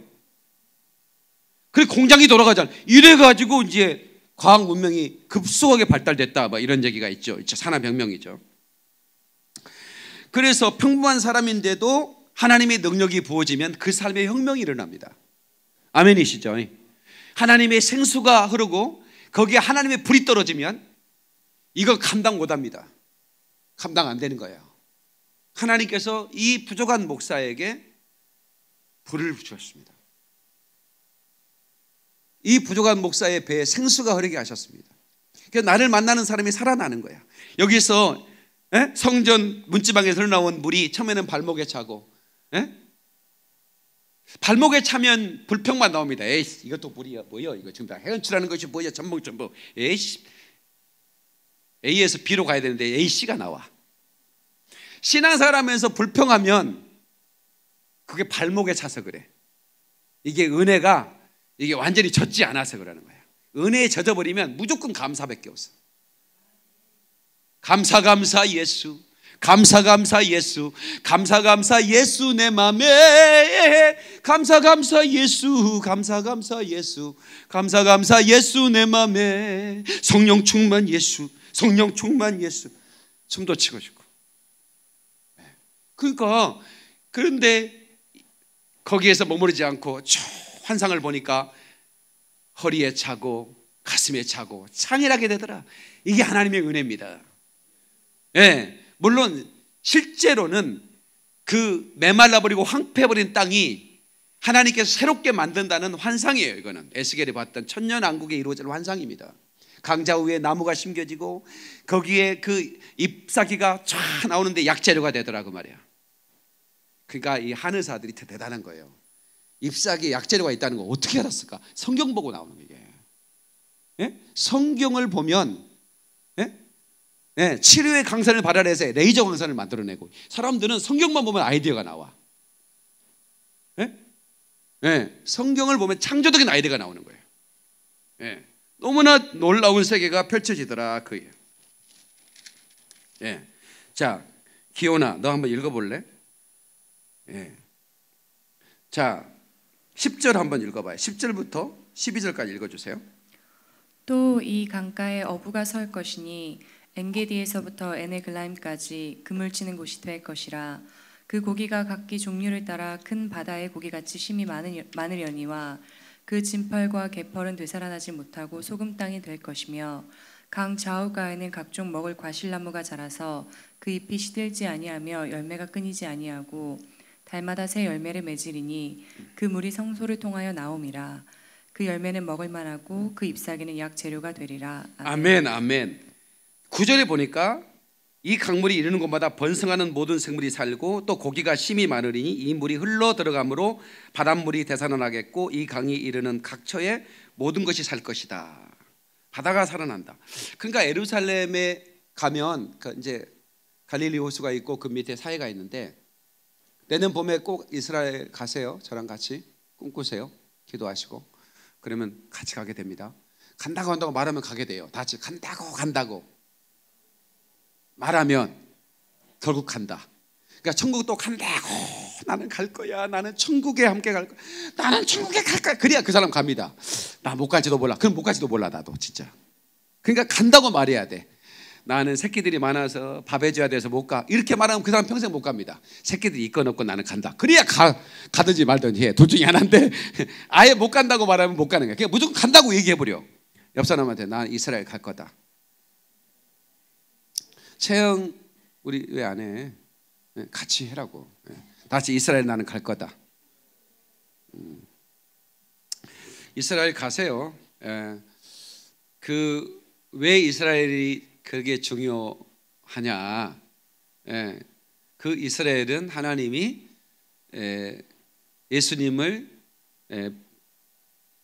그래 공장이 돌아가잖아. 이래 가지고 이제 과학 문명이 급속하게 발달됐다. 막 이런 얘기가 있죠. 산업혁명이죠. 그래서 평범한 사람인데도 하나님의 능력이 부어지면 그 삶의 혁명이 일어납니다. 아멘이시죠? 하나님의 생수가 흐르고 거기에 하나님의 불이 떨어지면 이거 감당 못 합니다. 감당 안 되는 거예요. 하나님께서 이 부족한 목사에게 불을 주셨습니다. 이 부족한 목사의 배에 생수가 흐르게 하셨습니다. 그러니 나를 만나는 사람이 살아나는 거야. 여기서 에? 예? 성전 문지방에서 나온 물이 처음에는 발목에 차고 에? 예? 발목에 차면 불평만 나옵니다. 에이 이것도 물이야 뭐야 이거 지금 다 헤엄치라는 것이 뭐야 전복 전복 에이씨 A에서 B로 가야 되는데 A씨가 나와. 신앙사람에서 불평하면 그게 발목에 차서 그래. 이게 은혜가 이게 완전히 젖지 않아서 그러는 거예요. 은혜에 젖어버리면 무조건 감사밖에 없어. 감사 감사 예수. 감사 감사 예수. 감사 감사 예수 내 맘에. 감사 감사 예수. 감사 감사 예수. 감사 감사 예수 내 맘에. 성령 충만 예수. 성령 충만 예수. 춤도 치고 싶고. 네. 그러니까 그런데 거기에서 머무르지 않고 쭉 환상을 보니까 허리에 차고 가슴에 차고 창일하게 되더라. 이게 하나님의 은혜입니다. 예, 네, 물론 실제로는 그 메말라버리고 황폐버린 땅이 하나님께서 새롭게 만든다는 환상이에요. 이거는 에스겔이 봤던 천년왕국에 이루어질 환상입니다. 강자 위에 나무가 심겨지고 거기에 그 잎사귀가 쫙 나오는데 약재료가 되더라고 그 말이야. 그러니까 이 한의사들이 대단한 거예요. 잎사귀에 약재료가 있다는 거 어떻게 알았을까? 성경 보고 나오는 거 이게. 예? 성경을 보면 예? 예? 치료의 강산을 발달해서 레이저 강산을 만들어내고 사람들은 성경만 보면 아이디어가 나와. 예? 예, 성경을 보면 창조적인 아이디어가 나오는 거예요. 예, 너무나 놀라운 세계가 펼쳐지더라 그예. 예. 자, 기호나 너 한번 읽어볼래? 예. 자, 10절 한번 읽어봐요. 10절부터 12절까지 읽어주세요. 또 이 강가에 어부가 설 것이니 엔게디에서부터 에네글라임까지 그물 치는 곳이 될 것이라 그 고기가 각기 종류를 따라 큰 바다의 고기같이 심이 많으려니와 그 진펄과 개펄은 되살아나지 못하고 소금 땅이 될 것이며 강 좌우가에는 각종 먹을 과실나무가 자라서 그 잎이 시들지 아니하며 열매가 끊이지 아니하고 달마다 새 열매를 맺으리니 그 물이 성소를 통하여 나옵이라그 열매는 먹을 만하고 그 잎사귀는 약 재료가 되리라 아멘, 아멘. 구절에 보니까 이 강물이 이르는 곳마다 번성하는 모든 생물이 살고 또 고기가 심히 많으리니 이 물이 흘러 들어가므로 바닷물이 되살아나겠고 이 강이 이르는 각처에 모든 것이 살 것이다. 바다가 살아난다. 그러니까 에루살렘에 가면 그 이제 갈릴리 호수가 있고 그 밑에 사해가 있는데 내년 봄에 꼭 이스라엘 가세요. 저랑 같이 꿈꾸세요. 기도하시고 그러면 같이 가게 됩니다. 간다고 한다고 말하면 가게 돼요. 다 같이 간다고 간다고 말하면 결국 간다. 그러니까 천국도 간다고 나는 갈 거야. 나는 천국에 함께 갈 거야. 나는 천국에 갈 거야. 그래야 그 사람 갑니다. 나 못 갈지도 몰라. 그럼 못 갈지도 몰라 나도 진짜. 그러니까 간다고 말해야 돼. 나는 새끼들이 많아서 밥 해줘야 돼서 못 가. 이렇게 말하면 그 사람 평생 못 갑니다. 새끼들이 있건 없건 나는 간다. 그래야 가, 가든지 말든지 해. 둘 중에 하나인데 아예 못 간다고 말하면 못 가는 거야. 그냥 무조건 간다고 얘기해버려. 옆 사람한테 난 이스라엘 갈 거다. 채영 우리 왜 안 해? 네, 같이 해라고. 네. 다시 이스라엘 나는 갈 거다. 음. 이스라엘 가세요. 예. 그왜 이스라엘이 그게 중요하냐? 예, 그 이스라엘은 하나님이 예, 예수님을 예,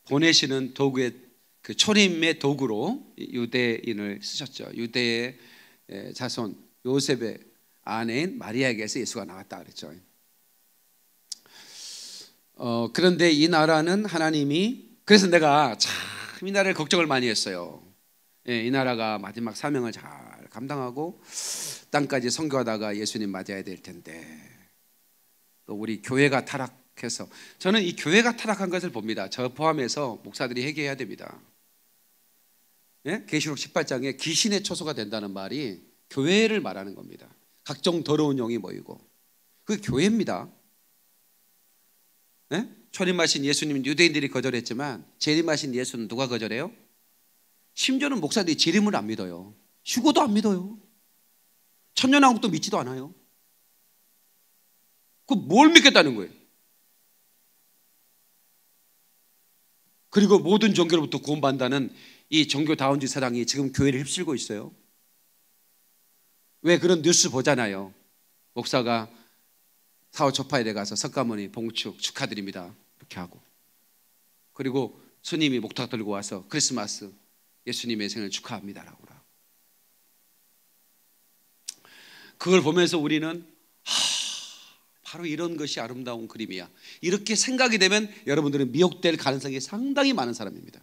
보내시는 도구의 그 초림의 도구로 유대인을 쓰셨죠. 유대의 예, 자손 요셉의 아내인 마리아에게서 예수가 나왔다 그랬죠. 어, 그런데 이 나라는 하나님이 그래서 내가 참 이 나라를 걱정을 많이 했어요. 예, 이 나라가 마지막 사명을 잘 감당하고 땅까지 선교하다가 예수님 맞아야 될 텐데 또 우리 교회가 타락해서 저는 이 교회가 타락한 것을 봅니다. 저 포함해서 목사들이 회개해야 됩니다. 예? 계시록 예? 18장에 귀신의 초소가 된다는 말이 교회를 말하는 겁니다. 각종 더러운 영이 모이고 그 교회입니다. 예? 초림하신 예수님 은 유대인들이 거절했지만 재림하신 예수는 누가 거절해요? 심지어는 목사들이 재림을 안 믿어요. 휴고도 안 믿어요. 천년왕국도 믿지도 않아요. 그 뭘 믿겠다는 거예요? 그리고 모든 종교로부터 구원받는이 종교다운지 사랑이 지금 교회를 휩쓸고 있어요. 왜 그런 뉴스 보잖아요. 목사가 사호 초파일에 가서 석가모니 봉축 축하드립니다. 이렇게 하고 그리고 스님이 목탁 들고 와서 크리스마스 예수님의 생을 축하합니다라고. 그걸 보면서 우리는 하, 바로 이런 것이 아름다운 그림이야. 이렇게 생각이 되면 여러분들은 미혹될 가능성이 상당히 많은 사람입니다.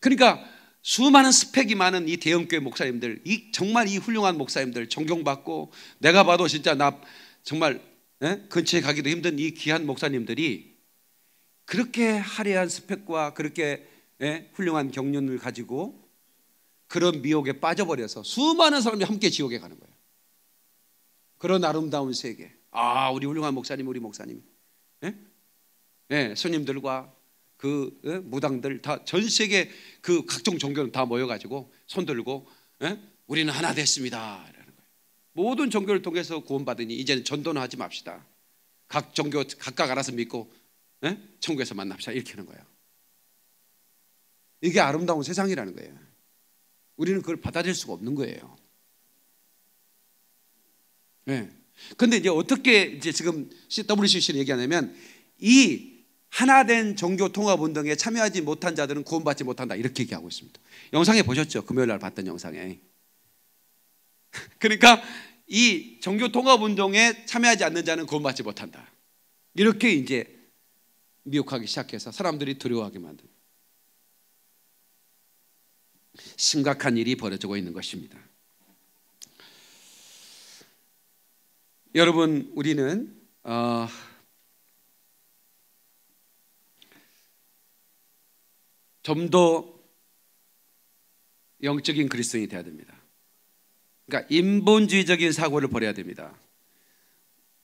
그러니까 수많은 스펙이 많은 이 대형교회 목사님들, 이 정말 이 훌륭한 목사님들 존경받고 내가 봐도 진짜 나 정말 에? 예? 근처에 가기도 힘든 이 귀한 목사님들이 그렇게 화려한 스펙과 그렇게 예? 훌륭한 경륜을 가지고 그런 미혹에 빠져버려서 수많은 사람이 함께 지옥에 가는 거예요. 그런 아름다운 세계. 아, 우리 훌륭한 목사님, 우리 목사님. 예? 예, 스님들과 그 예? 무당들 다 전 세계 그 각종 종교는 다 모여가지고 손 들고 예? 우리는 하나 됐습니다. 라는 거예요. 모든 종교를 통해서 구원받으니 이제는 전도는 하지 맙시다. 각 종교 각각 알아서 믿고 네? 천국에서 만납시다. 이렇게 하는 거예요. 이게 아름다운 세상이라는 거예요. 우리는 그걸 받아들일 수가 없는 거예요. 네. 근데 이제 어떻게 이제 지금 WCC는 얘기하냐면 이 하나된 종교 통합 운동에 참여하지 못한 자들은 구원받지 못한다 이렇게 얘기하고 있습니다. 영상에 보셨죠? 금요일 날 봤던 영상에. 그러니까 이 종교 통합 운동에 참여하지 않는 자는 구원받지 못한다. 이렇게 이제 미혹하기 시작해서 사람들이 두려워하게 만듭니다. 심각한 일이 벌어지고 있는 것입니다. 여러분, 우리는 어, 좀더 영적인 그리스도인이 돼야 됩니다. 그러니까 인본주의적인 사고를 버려야 됩니다.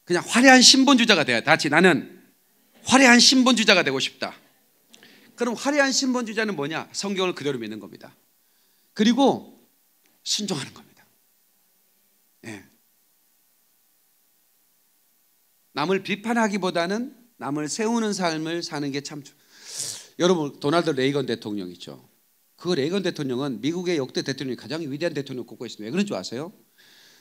그냥 화려한 신본주자가 돼야 다 같이 나는 화려한 신본주자가 되고 싶다. 그럼 화려한 신본주자는 뭐냐? 성경을 그대로 믿는 겁니다. 그리고 순종하는 겁니다. 네. 남을 비판하기보다는 남을 세우는 삶을 사는 게 참. 좋... 여러분 도널드 레이건 대통령 있죠. 그 레이건 대통령은 미국의 역대 대통령이 가장 위대한 대통령 을 꼽고 있습니다. 왜 그런 지 아세요?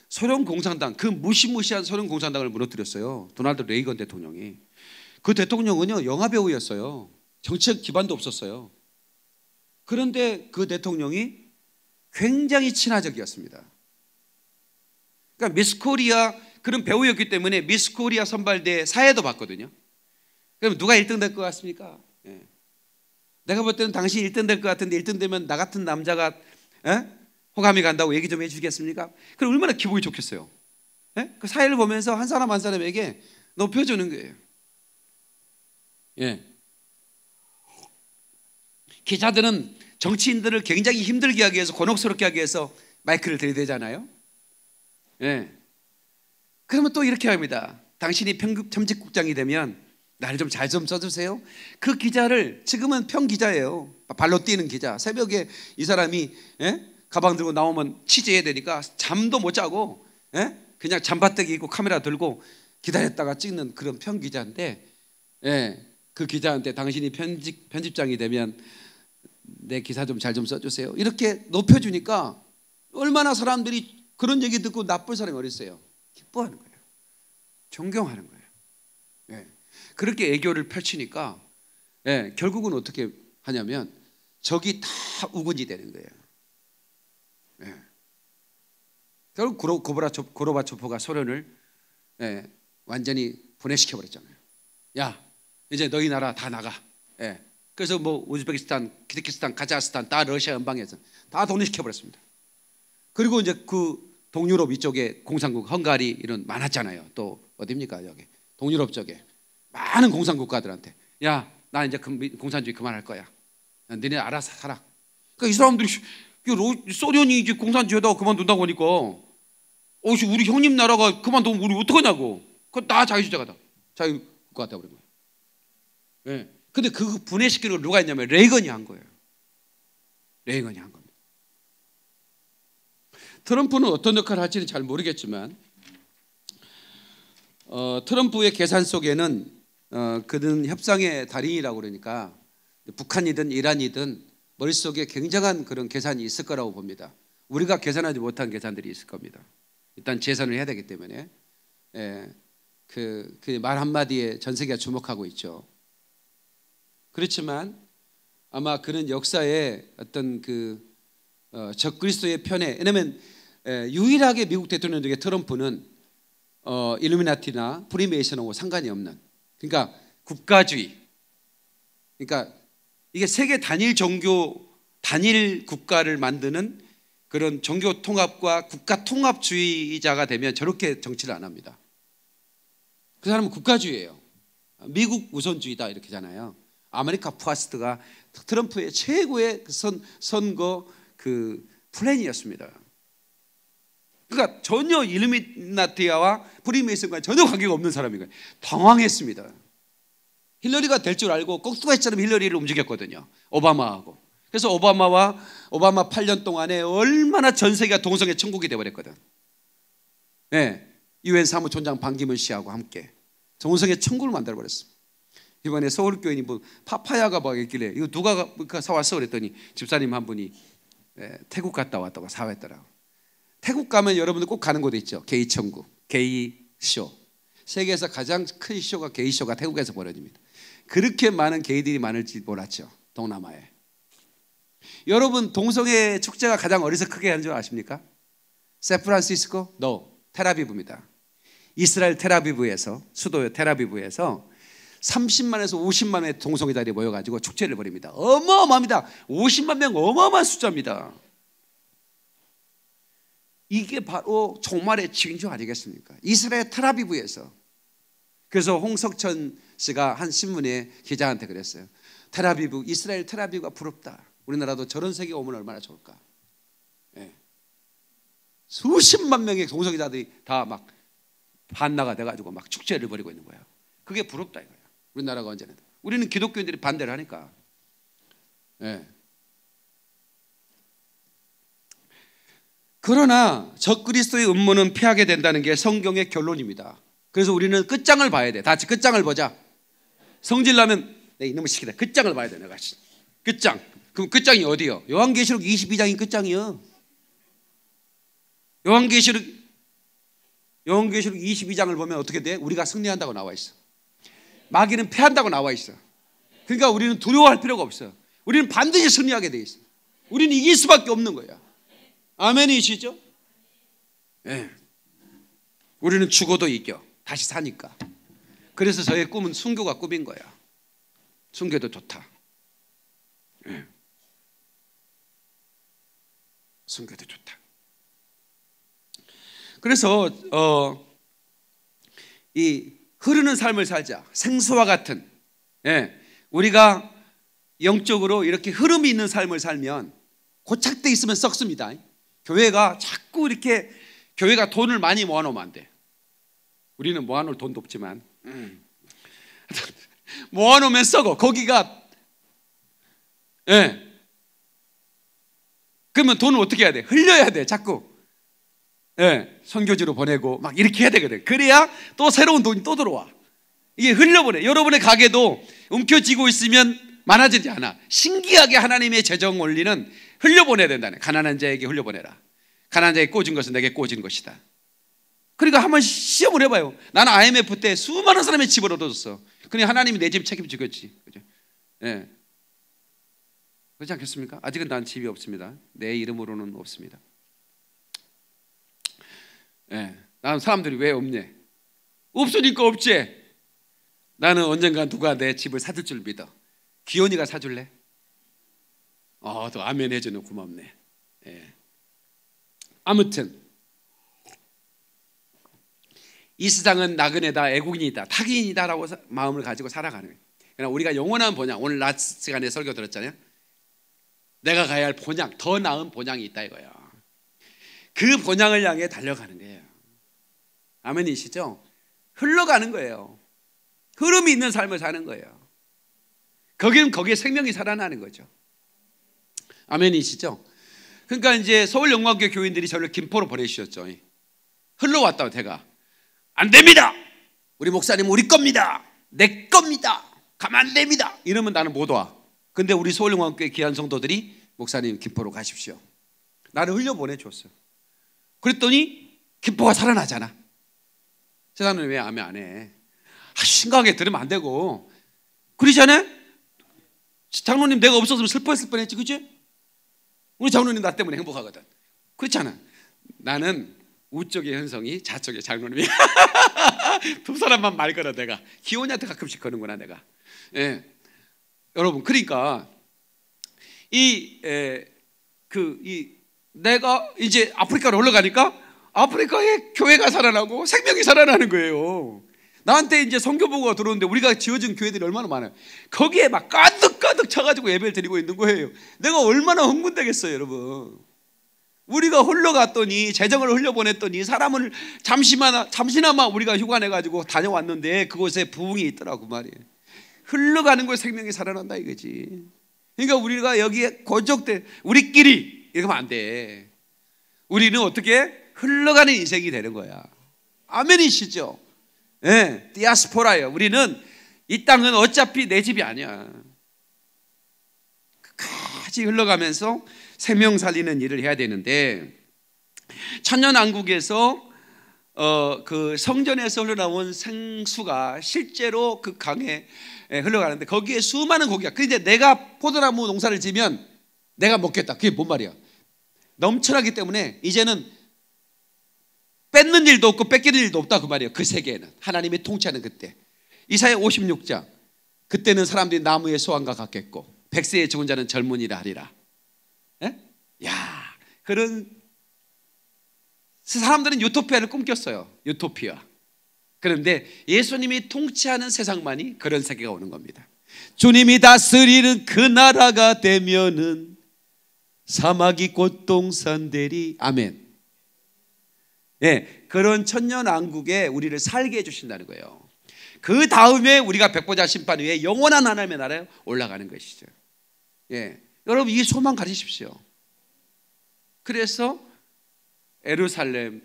소련 공산당 그 무시무시한 소련 공산당을 무너뜨렸어요. 도널드 레이건 대통령이. 그 대통령은요, 영화배우였어요. 정치적 기반도 없었어요. 그런데 그 대통령이 굉장히 친화적이었습니다. 그러니까 미스코리아 그런 배우였기 때문에 미스코리아 선발대 사회도 봤거든요. 그럼 누가 1등 될 것 같습니까? 예. 내가 볼 때는 당신 이 1등 될 것 같은데 1등 되면 나 같은 남자가 예? 호감이 간다고 얘기 좀 해주겠습니까? 그럼 얼마나 기분이 좋겠어요. 예? 그 사회를 보면서 한 사람 한 사람에게 높여주는 거예요. 예. 기자들은 정치인들을 굉장히 힘들게 하기 위해서 곤혹스럽게 하기 위해서 마이크를 들이대잖아요. 예. 그러면 또 이렇게 합니다. 당신이 평, 급편직국장이 되면 나를 좀 잘좀 좀 써주세요. 그 기자를 지금은 평기자예요. 발로 뛰는 기자. 새벽에 이 사람이 예? 가방 들고 나오면 취재해야 되니까 잠도 못 자고 예? 그냥 잠바뜨기 입고 카메라 들고 기다렸다가 찍는 그런 평기자인데 예. 그 기자한테 당신이 편집, 편집장이 되면 내 기사 좀 잘좀 좀 써주세요. 이렇게 높여주니까 얼마나 사람들이 그런 얘기 듣고 나쁜 사람이 어딨어요. 기뻐하는 거예요. 존경하는 거예요. 예. 그렇게 애교를 펼치니까 예, 결국은 어떻게 하냐면 적이 다 우군이 되는 거예요. 예. 결국 고로, 고바초포가 소련을 예, 완전히 분해시켜 버렸잖아요. 야, 이제 너희 나라 다 나가. 예. 그래서 뭐 우즈베키스탄, 키르키스탄, 카자흐스탄 다 러시아 연방에서 다 독립시켜 버렸습니다. 그리고 이제 그 동유럽 이쪽에 공산국 헝가리 이런 많았잖아요. 또어딥니까 여기 동유럽 쪽에 많은 공산국가들한테 야 나 이제 공산주의 그만할 거야. 야, 너네 알아서 살아. 그러니까 이 사람들이 소련이 이제 공산주의다 그만둔다고 하니까 어씨 우리 형님 나라가 그만두면 우리 어떡하냐고. 그건 다 자유주의자가다. 자유국가다 그러고. 예. 근데 그 분해시키는 걸 누가 했냐면 레이건이 한 거예요. 레이건이 한 겁니다. 트럼프는 어떤 역할을 할지는 잘 모르겠지만 어, 트럼프의 계산 속에는 어, 그는 협상의 달인이라고 그러니까 북한이든 이란이든 머릿속에 굉장한 그런 계산이 있을 거라고 봅니다. 우리가 계산하지 못한 계산들이 있을 겁니다. 일단 재산을 해야 되기 때문에 예, 그말 그 한마디에 전 세계가 주목하고 있죠. 그렇지만 아마 그런 역사의 어떤 그 어, 적그리스도의 편에 왜냐면 에, 유일하게 미국 대통령 중에 트럼프는 어, 일루미나티나 프리메이션하고 상관이 없는 그러니까 국가주의 그러니까 이게 세계 단일 종교 단일 국가를 만드는 그런 종교 통합과 국가 통합주의자가 되면 저렇게 정치를 안 합니다. 그 사람은 국가주의예요. 미국 우선주의다 이렇게잖아요. 아메리카 퍼스트가 트럼프의 최고의 그 선, 선거 그 플랜이었습니다. 그러니까 전혀 일루미나티아와 프리메이슨과 전혀 관계가 없는 사람이니 당황했습니다. 힐러리가 될 줄 알고 꼭두가처럼 힐러리를 움직였거든요. 오바마하고. 그래서 오바마와 오바마 8년 동안에 얼마나 전 세계가 동성애 천국이 되어버렸거든. 네. 유엔 사무총장 반기문 씨하고 함께 동성애 천국을 만들어버렸습니다. 이번에 서울교인이 뭐 파파야가 막 있길래 이거 누가 그 사왔어 그랬더니 집사님 한 분이 예, 태국 갔다 왔다고 사왔더라고. 태국 가면 여러분들 꼭 가는 곳 있죠. 게이 천국, 게이 쇼. 세계에서 가장 큰 쇼가 게이 쇼가 태국에서 벌어집니다. 그렇게 많은 게이들이 많을지 몰랐죠. 동남아에. 여러분 동성애 축제가 가장 어디서 크게 하는 줄 아십니까? 샌프란시스코? 노. No. 테라비브입니다. 이스라엘 테라비브에서 수도 테라비브에서 30만에서 50만 의 동성애 자리에 모여가지고 축제를 벌입니다. 어마어마합니다. 50만 명 어마어마한 숫자입니다. 이게 바로 종말의 징조 아니겠습니까? 이스라엘 테라비브에서 그래서 홍석천 씨가 한 신문에 기자한테 그랬어요. 테라비브 이스라엘 테라비브가 부럽다. 우리나라도 저런 세계 오면 얼마나 좋을까? 예. 수십만 명의 동성애자들이 다막 반나가 돼가지고 막 축제를 벌이고 있는 거예요. 그게 부럽다 이거. 우리나라가 언제나 우리는 기독교인들이 반대를 하니까. 예. 그러나 적그리스도의 음모는 피하게 된다는 게 성경의 결론입니다. 그래서 우리는 끝장을 봐야 돼. 다 같이 끝장을 보자. 성질 나면 내 이놈을 시키다. 끝장을 봐야 돼. 내가 끝장. 그럼 끝장이 어디요? 요한계시록 22장이 끝장이요. 요한계시록 요한계시록 22장을 보면 어떻게 돼? 우리가 승리한다고 나와 있어. 마귀는 패한다고 나와 있어. 그러니까 우리는 두려워할 필요가 없어. 우리는 반드시 승리하게 돼 있어. 우리는 이길 수밖에 없는 거야. 아멘이시죠? 예. 우리는 죽어도 이겨. 다시 사니까. 그래서 저의 꿈은 순교가 꿈인 거야. 순교도 좋다. 예. 순교도 좋다. 그래서 어, 이 흐르는 삶을 살자. 생수와 같은. 예. 우리가 영적으로 이렇게 흐름이 있는 삶을 살면 고착돼 있으면 썩습니다. 교회가 자꾸 이렇게 교회가 돈을 많이 모아놓으면 안 돼. 우리는 모아놓을 돈도 없지만 음. 모아놓으면 썩어. 거기가 예. 그러면 돈을 어떻게 해야 돼? 흘려야 돼. 자꾸 예, 선교지로 보내고 막 이렇게 해야 되거든. 그래야 또 새로운 돈이 또 들어와. 이게 흘려보내. 여러분의 가게도 움켜쥐고 있으면 많아지지 않아. 신기하게 하나님의 재정 원리는 흘려보내야 된다네. 가난한 자에게 흘려보내라. 가난한 자에게 꽂은 것은 내게 꽂은 것이다. 그러니까 한번 시험을 해봐요. 나는 IMF 때 수많은 사람의 집을 얻어줬어. 그냥 하나님이 내 집 책임지겠지. 그죠? 예. 그렇지 않겠습니까? 아직은 난 집이 없습니다. 내 이름으로는 없습니다. 예, 난 사람들이 왜 없냐? 없으니까 없지. 나는 언젠간 누가 내 집을 사줄 줄 믿어. 기현이가 사줄래? 어, 또 아멘 해주는 고맙네. 예. 아무튼 이 세상은 나그네다, 애국인이다, 타인이다라고 마음을 가지고 살아가는 거예요. 그러 그러니까 우리가 영원한 본향, 오늘 낮 시간에 설교 들었잖아요. 내가 가야 할 본향, 더 나은 본향이 있다 이거야. 그 본향을 향해 달려가는 거예요. 아멘이시죠? 흘러가는 거예요. 흐름이 있는 삶을 사는 거예요. 거기는 거기에 생명이 살아나는 거죠. 아멘이시죠? 그러니까 이제 서울 영광교 교인들이 저를 김포로 보내주셨죠. 흘러왔다고 제가 안 됩니다. 우리 목사님 우리 겁니다. 내 겁니다. 가만 안 됩니다. 이러면 나는 못 와. 근데 우리 서울 영광교회 귀한 성도들이 목사님 김포로 가십시오. 나를 흘려 보내줬어. 요 그랬더니 김포가 살아나잖아. 세상은 왜 아멘 안 해? 아, 심각하게 들으면 안 되고. 그러지 않아? 장로님 내가 없었으면 슬퍼했을 뻔했지, 그치? 우리 장로님 나 때문에 행복하거든. 그렇잖아. 나는 우쪽의 현성이 좌쪽의 장로님이 두 사람만 말 걸어 내가 기혼이한테 가끔씩 거는구나 내가. 예. 여러분 그러니까 이그이 그, 내가 이제 아프리카로 올라가니까 아프리카에 교회가 살아나고 생명이 살아나는 거예요. 나한테 이제 성교보고가 들어오는데 우리가 지어진 교회들이 얼마나 많아요. 거기에 막 가득가득 차가지고 예배를 드리고 있는 거예요. 내가 얼마나 흥분되겠어요, 여러분. 우리가 흘러갔더니 재정을 흘려보냈더니 사람을 잠시만 잠시나마 우리가 휴관해가지고 다녀왔는데 그곳에 부흥이 있더라고 말이에요. 흘러가는 걸 생명이 살아난다 이거지. 그러니까 우리가 여기에 고적돼 우리끼리 이렇면안 돼. 우리는 어떻게 흘러가는 인생이 되는 거야. 아멘이시죠? 예, 네, 디아스포라요 우리는 이 땅은 어차피 내 집이 아니야. 같지 흘러가면서 생명 살리는 일을 해야 되는데 천년 왕국에서 어, 그 성전에서 흘러나온 생수가 실제로 그 강에 예, 흘러가는데 거기에 수많은 고기가. 그런데 내가 포도나무 농사를 지면 내가 먹겠다. 그게 뭔 말이야? 넘쳐나기 때문에 이제는 뺏는 일도 없고 뺏기는 일도 없다 그 말이에요. 그 세계에는 하나님이 통치하는 그때. 이사야 56장. 그때는 사람들이 나무의 소환과 같겠고 백세의 죽은 자는 젊은이라 하리라. 에? 예? 야, 그런 사람들은 유토피아를 꿈꿨어요. 유토피아. 그런데 예수님이 통치하는 세상만이 그런 세계가 오는 겁니다. 주님이 다스리는 그 나라가 되면은 사막이 꽃동산 되리. 아멘. 예, 그런 천년 왕국에 우리를 살게 해주신다는 거예요. 그 다음에 우리가 백보자 심판 위에 영원한 하나님의 나라에 올라가는 것이죠. 예, 여러분 이 소망 가지십시오. 그래서 에루살렘에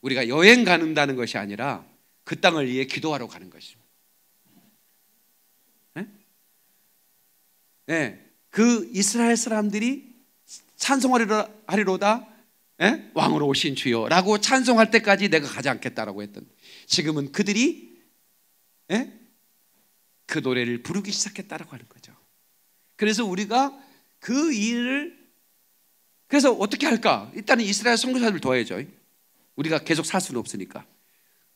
우리가 여행 가는다는 것이 아니라 그 땅을 위해 기도하러 가는 것입니다. 예? 예. 그 이스라엘 사람들이 찬송하리로다 에? 예? 왕으로 오신 주요라고 찬송할 때까지 내가 가지 않겠다라고 했던 지금은 그들이 에? 예? 그 노래를 부르기 시작했다라고 하는 거죠. 그래서 우리가 그 일을 그래서 어떻게 할까? 일단은 이스라엘 선교사들 도와야죠. 우리가 계속 살 수는 없으니까.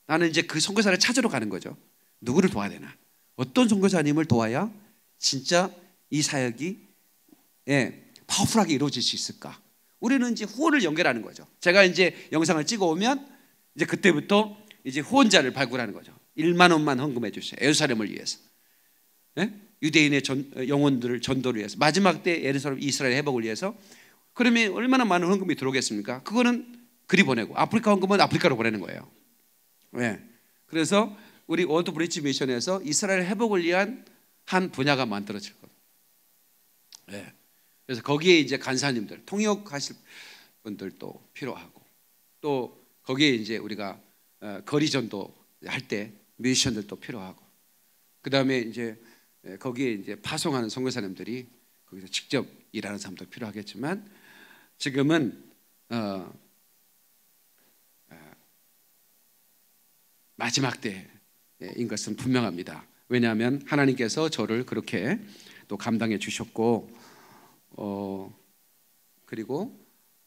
나는 이제 그 선교사를 찾으러 가는 거죠. 누구를 도와야 되나? 어떤 선교사님을 도와야 진짜 이 사역이 예, 파워풀하게 이루어질 수 있을까? 우리는 이제 후원을 연결하는 거죠. 제가 이제 영상을 찍어 오면 이제 그때부터 이제 후원자를 발굴하는 거죠. 1만 원만 헌금해 주세요. 예루살렘을 위해서. 예? 유대인의 전, 어, 영혼들을 전도를 위해서 마지막 때 예루살렘 이스라엘 회복을 위해서 그러면 얼마나 많은 헌금이 들어오겠습니까? 그거는 그리 보내고 아프리카 헌금은 아프리카로 보내는 거예요. 예. 그래서 우리 워드 브릿지 미션에서 이스라엘 회복을 위한 한 분야가 만들어질 겁니다. 예. 그래서 거기에 이제 간사님들 통역하실 분들도 필요하고 또 거기에 이제 우리가 어, 거리 전도 할 때 뮤지션들도 필요하고 그 다음에 이제 예, 거기에 이제 파송하는 선교사님들이 거기서 직접 일하는 사람도 필요하겠지만 지금은 어, 어, 마지막 때인 것은 분명합니다. 왜냐하면 하나님께서 저를 그렇게 또 감당해 주셨고 어, 그리고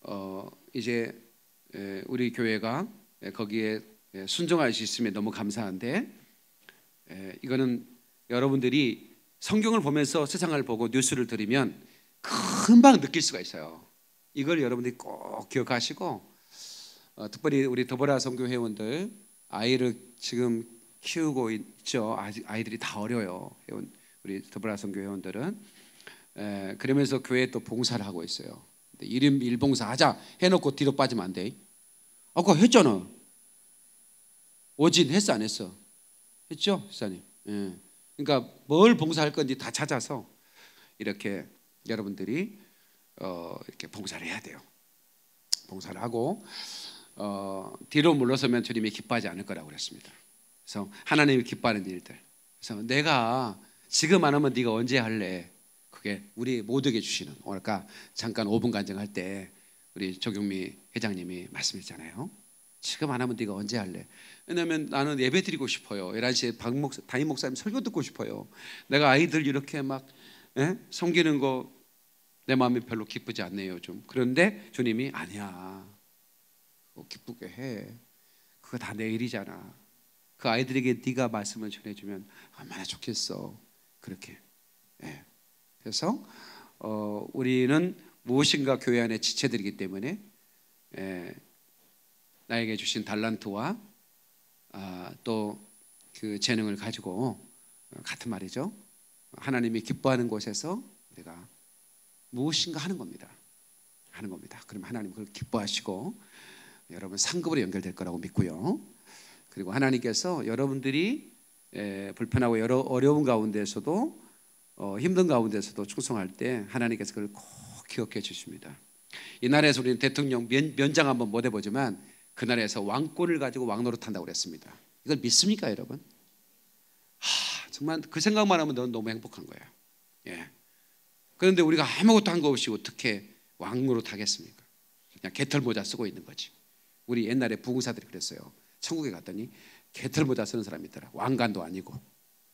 어, 이제 우리 교회가 거기에 순종할 수있으면 너무 감사한데 이거는 여러분들이 성경을 보면서 세상을 보고 뉴스를 들으면 금방 느낄 수가 있어요. 이걸 여러분들이 꼭 기억하시고 어, 특별히 우리 더보라 성교 회원들 아이를 지금 키우고 있죠. 아이들이 다 어려요. 회원, 우리 더보라 성교 회원들은 에, 예, 그러면서 교회 또 봉사를 하고 있어요. 이름 일봉사 하자 해놓고 뒤로 빠지면 안 돼. 아까 했잖아. 오진 했어 안 했어? 했죠, 시사님. 예. 그러니까 뭘 봉사할 건지 다 찾아서 이렇게 여러분들이 어, 이렇게 봉사를 해야 돼요. 봉사를 하고 어, 뒤로 물러서면 주님이 기뻐하지 않을 거라고 그랬습니다. 그래서 하나님이 기뻐하는 일들. 그래서 내가 지금 안 하면 네가 언제 할래? 그게 우리 모두에게 주시는 오늘 까 잠깐 5분 간증할 때 우리 조경미 회장님이 말씀했잖아요. 지금 안 하면 네가 언제 할래? 왜냐면 나는 예배 드리고 싶어요. 11시에 박 목사, 담임 목사님 설교 듣고 싶어요. 내가 아이들 이렇게 막 에? 예? 섬기는 거 내 마음이 별로 기쁘지 않네요. 좀 그런데 주님이 아니야. 기쁘게 해. 그거 다 내일이잖아. 그 아이들에게 네가 말씀을 전해주면 얼마나 좋겠어. 그렇게. 예. 그래서 어, 우리는 무엇인가 교회 안에 지체들이기 때문에 에, 예, 나에게 주신 달란트와 아, 또그 재능을 가지고 어, 같은 말이죠. 하나님이 기뻐하는 곳에서 우리가 무엇인가 하는 겁니다. 하는 겁니다. 그럼 하나님 그걸 기뻐하시고 여러분 상급으로 연결될 거라고 믿고요. 그리고 하나님께서 여러분들이 에, 예, 불편하고 여러 어려운 가운데에서도 어, 힘든 가운데서도 충성할 때 하나님께서 그걸 꼭 기억해 주십니다. 이 나라에서 우리는 대통령 면, 장 한번 못 해보지만 그 나라에서 왕권을 가지고 왕노릇 한다고 그랬습니다. 이걸 믿습니까 여러분? 하, 정말 그 생각만 하면 넌 너무 행복한 거예 예. 그런데 우리가 아무것도 한 거 없이 어떻게 왕노릇 하겠습니까? 그냥 개털 모자 쓰고 있는 거지. 우리 옛날에 부흥사들이 그랬어요. 천국에 갔더니 개털 모자 쓰는 사람이 있더라. 왕관도 아니고.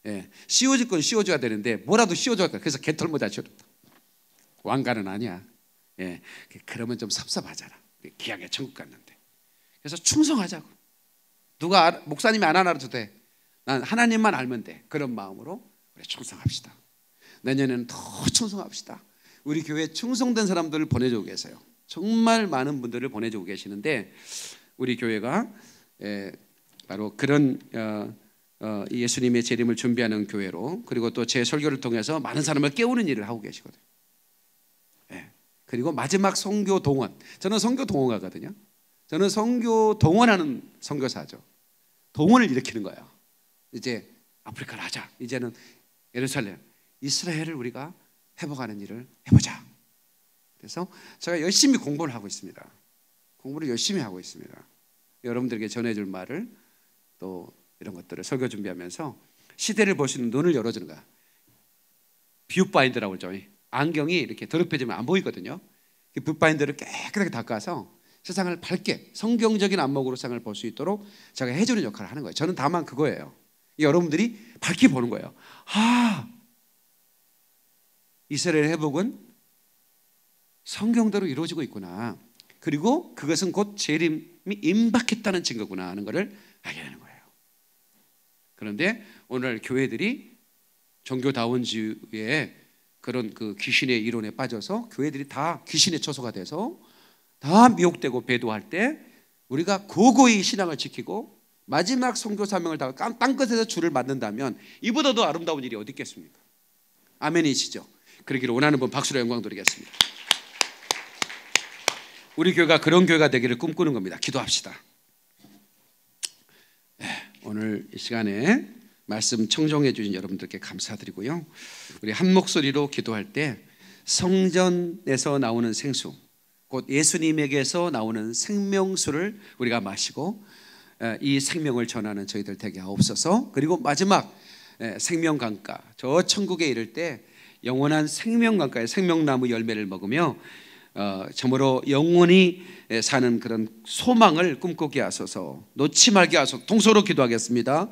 예, 씌워질 건 씌워줘야 되는데 뭐라도 씌워줘야 돼. 그래서 개털모자 씌워줬다. 왕가는 아니야. 예, 그러면 좀 섭섭하잖아. 기약에 천국 갔는데. 그래서 충성하자고. 누가 목사님이 안 하나 해도 돼. 난 하나님만 알면 돼. 그런 마음으로 우리 충성합시다. 내년에는 더 충성합시다. 우리 교회 충성된 사람들을 보내주고 계세요. 정말 많은 분들을 보내주고 계시는데 우리 교회가 예, 바로 그런 어, 어, 예수님의 재림을 준비하는 교회로 그리고 또 제 설교를 통해서 많은 사람을 깨우는 일을 하고 계시거든요. 예. 그리고 마지막 성교 동원. 저는 성교 동원가거든요. 저는 성교 동원하는 성교사죠 동원을 일으키는 거예요. 이제 아프리카를 하자. 이제는 예루살렘, 이스라엘을 우리가 회복하는 일을 해보자. 그래서 제가 열심히 공부를 하고 있습니다. 공부를 열심히 하고 있습니다. 여러분들에게 전해줄 말을 또 이런 것들을 설교 준비하면서 시대를 볼 수 있는 눈을 열어주는 거야. 뷰바인드라고 그러죠. 안경이 이렇게 더럽혀지면 안 보이거든요. 그 뷰바인드를 깨끗하게 닦아서 세상을 밝게 성경적인 안목으로 세상을 볼 수 있도록 제가 해주는 역할을 하는 거예요. 저는 다만 그거예요. 여러분들이 밝히 보는 거예요. 아, 이스라엘 회복은 성경대로 이루어지고 있구나. 그리고 그것은 곧 재림이 임박했다는 증거구나 하는 것을 알게 되는 거예요. 그런데 오늘날 교회들이 종교다원주의에 그런 그 귀신의 이론에 빠져서 교회들이 다 귀신의 처소가 돼서 다 미혹되고 배도할 때 우리가 고고히 신앙을 지키고 마지막 성교 사명을 다 땅끝에서 주를 만든다면 이보다 더 아름다운 일이 어디 있겠습니까? 아멘이시죠? 그러기를 원하는 분 박수로 영광 드리겠습니다. 우리 교회가 그런 교회가 되기를 꿈꾸는 겁니다. 기도합시다. 오늘 이 시간에 말씀 청정해 주신 여러분들께 감사드리고요. 우리 한 목소리로 기도할 때 성전에서 나오는 생수, 곧 예수님에게서 나오는 생명수를 우리가 마시고 이 생명을 전하는 저희들 되게 하옵소서. 그리고 마지막 생명 강가, 저 천국에 이를 때 영원한 생명 강가의 생명나무 열매를 먹으며 어, 참으로 영원히 사는 그런 소망을 꿈꾸게 하소서 놓지 말게 하소서 통소로 기도하겠습니다.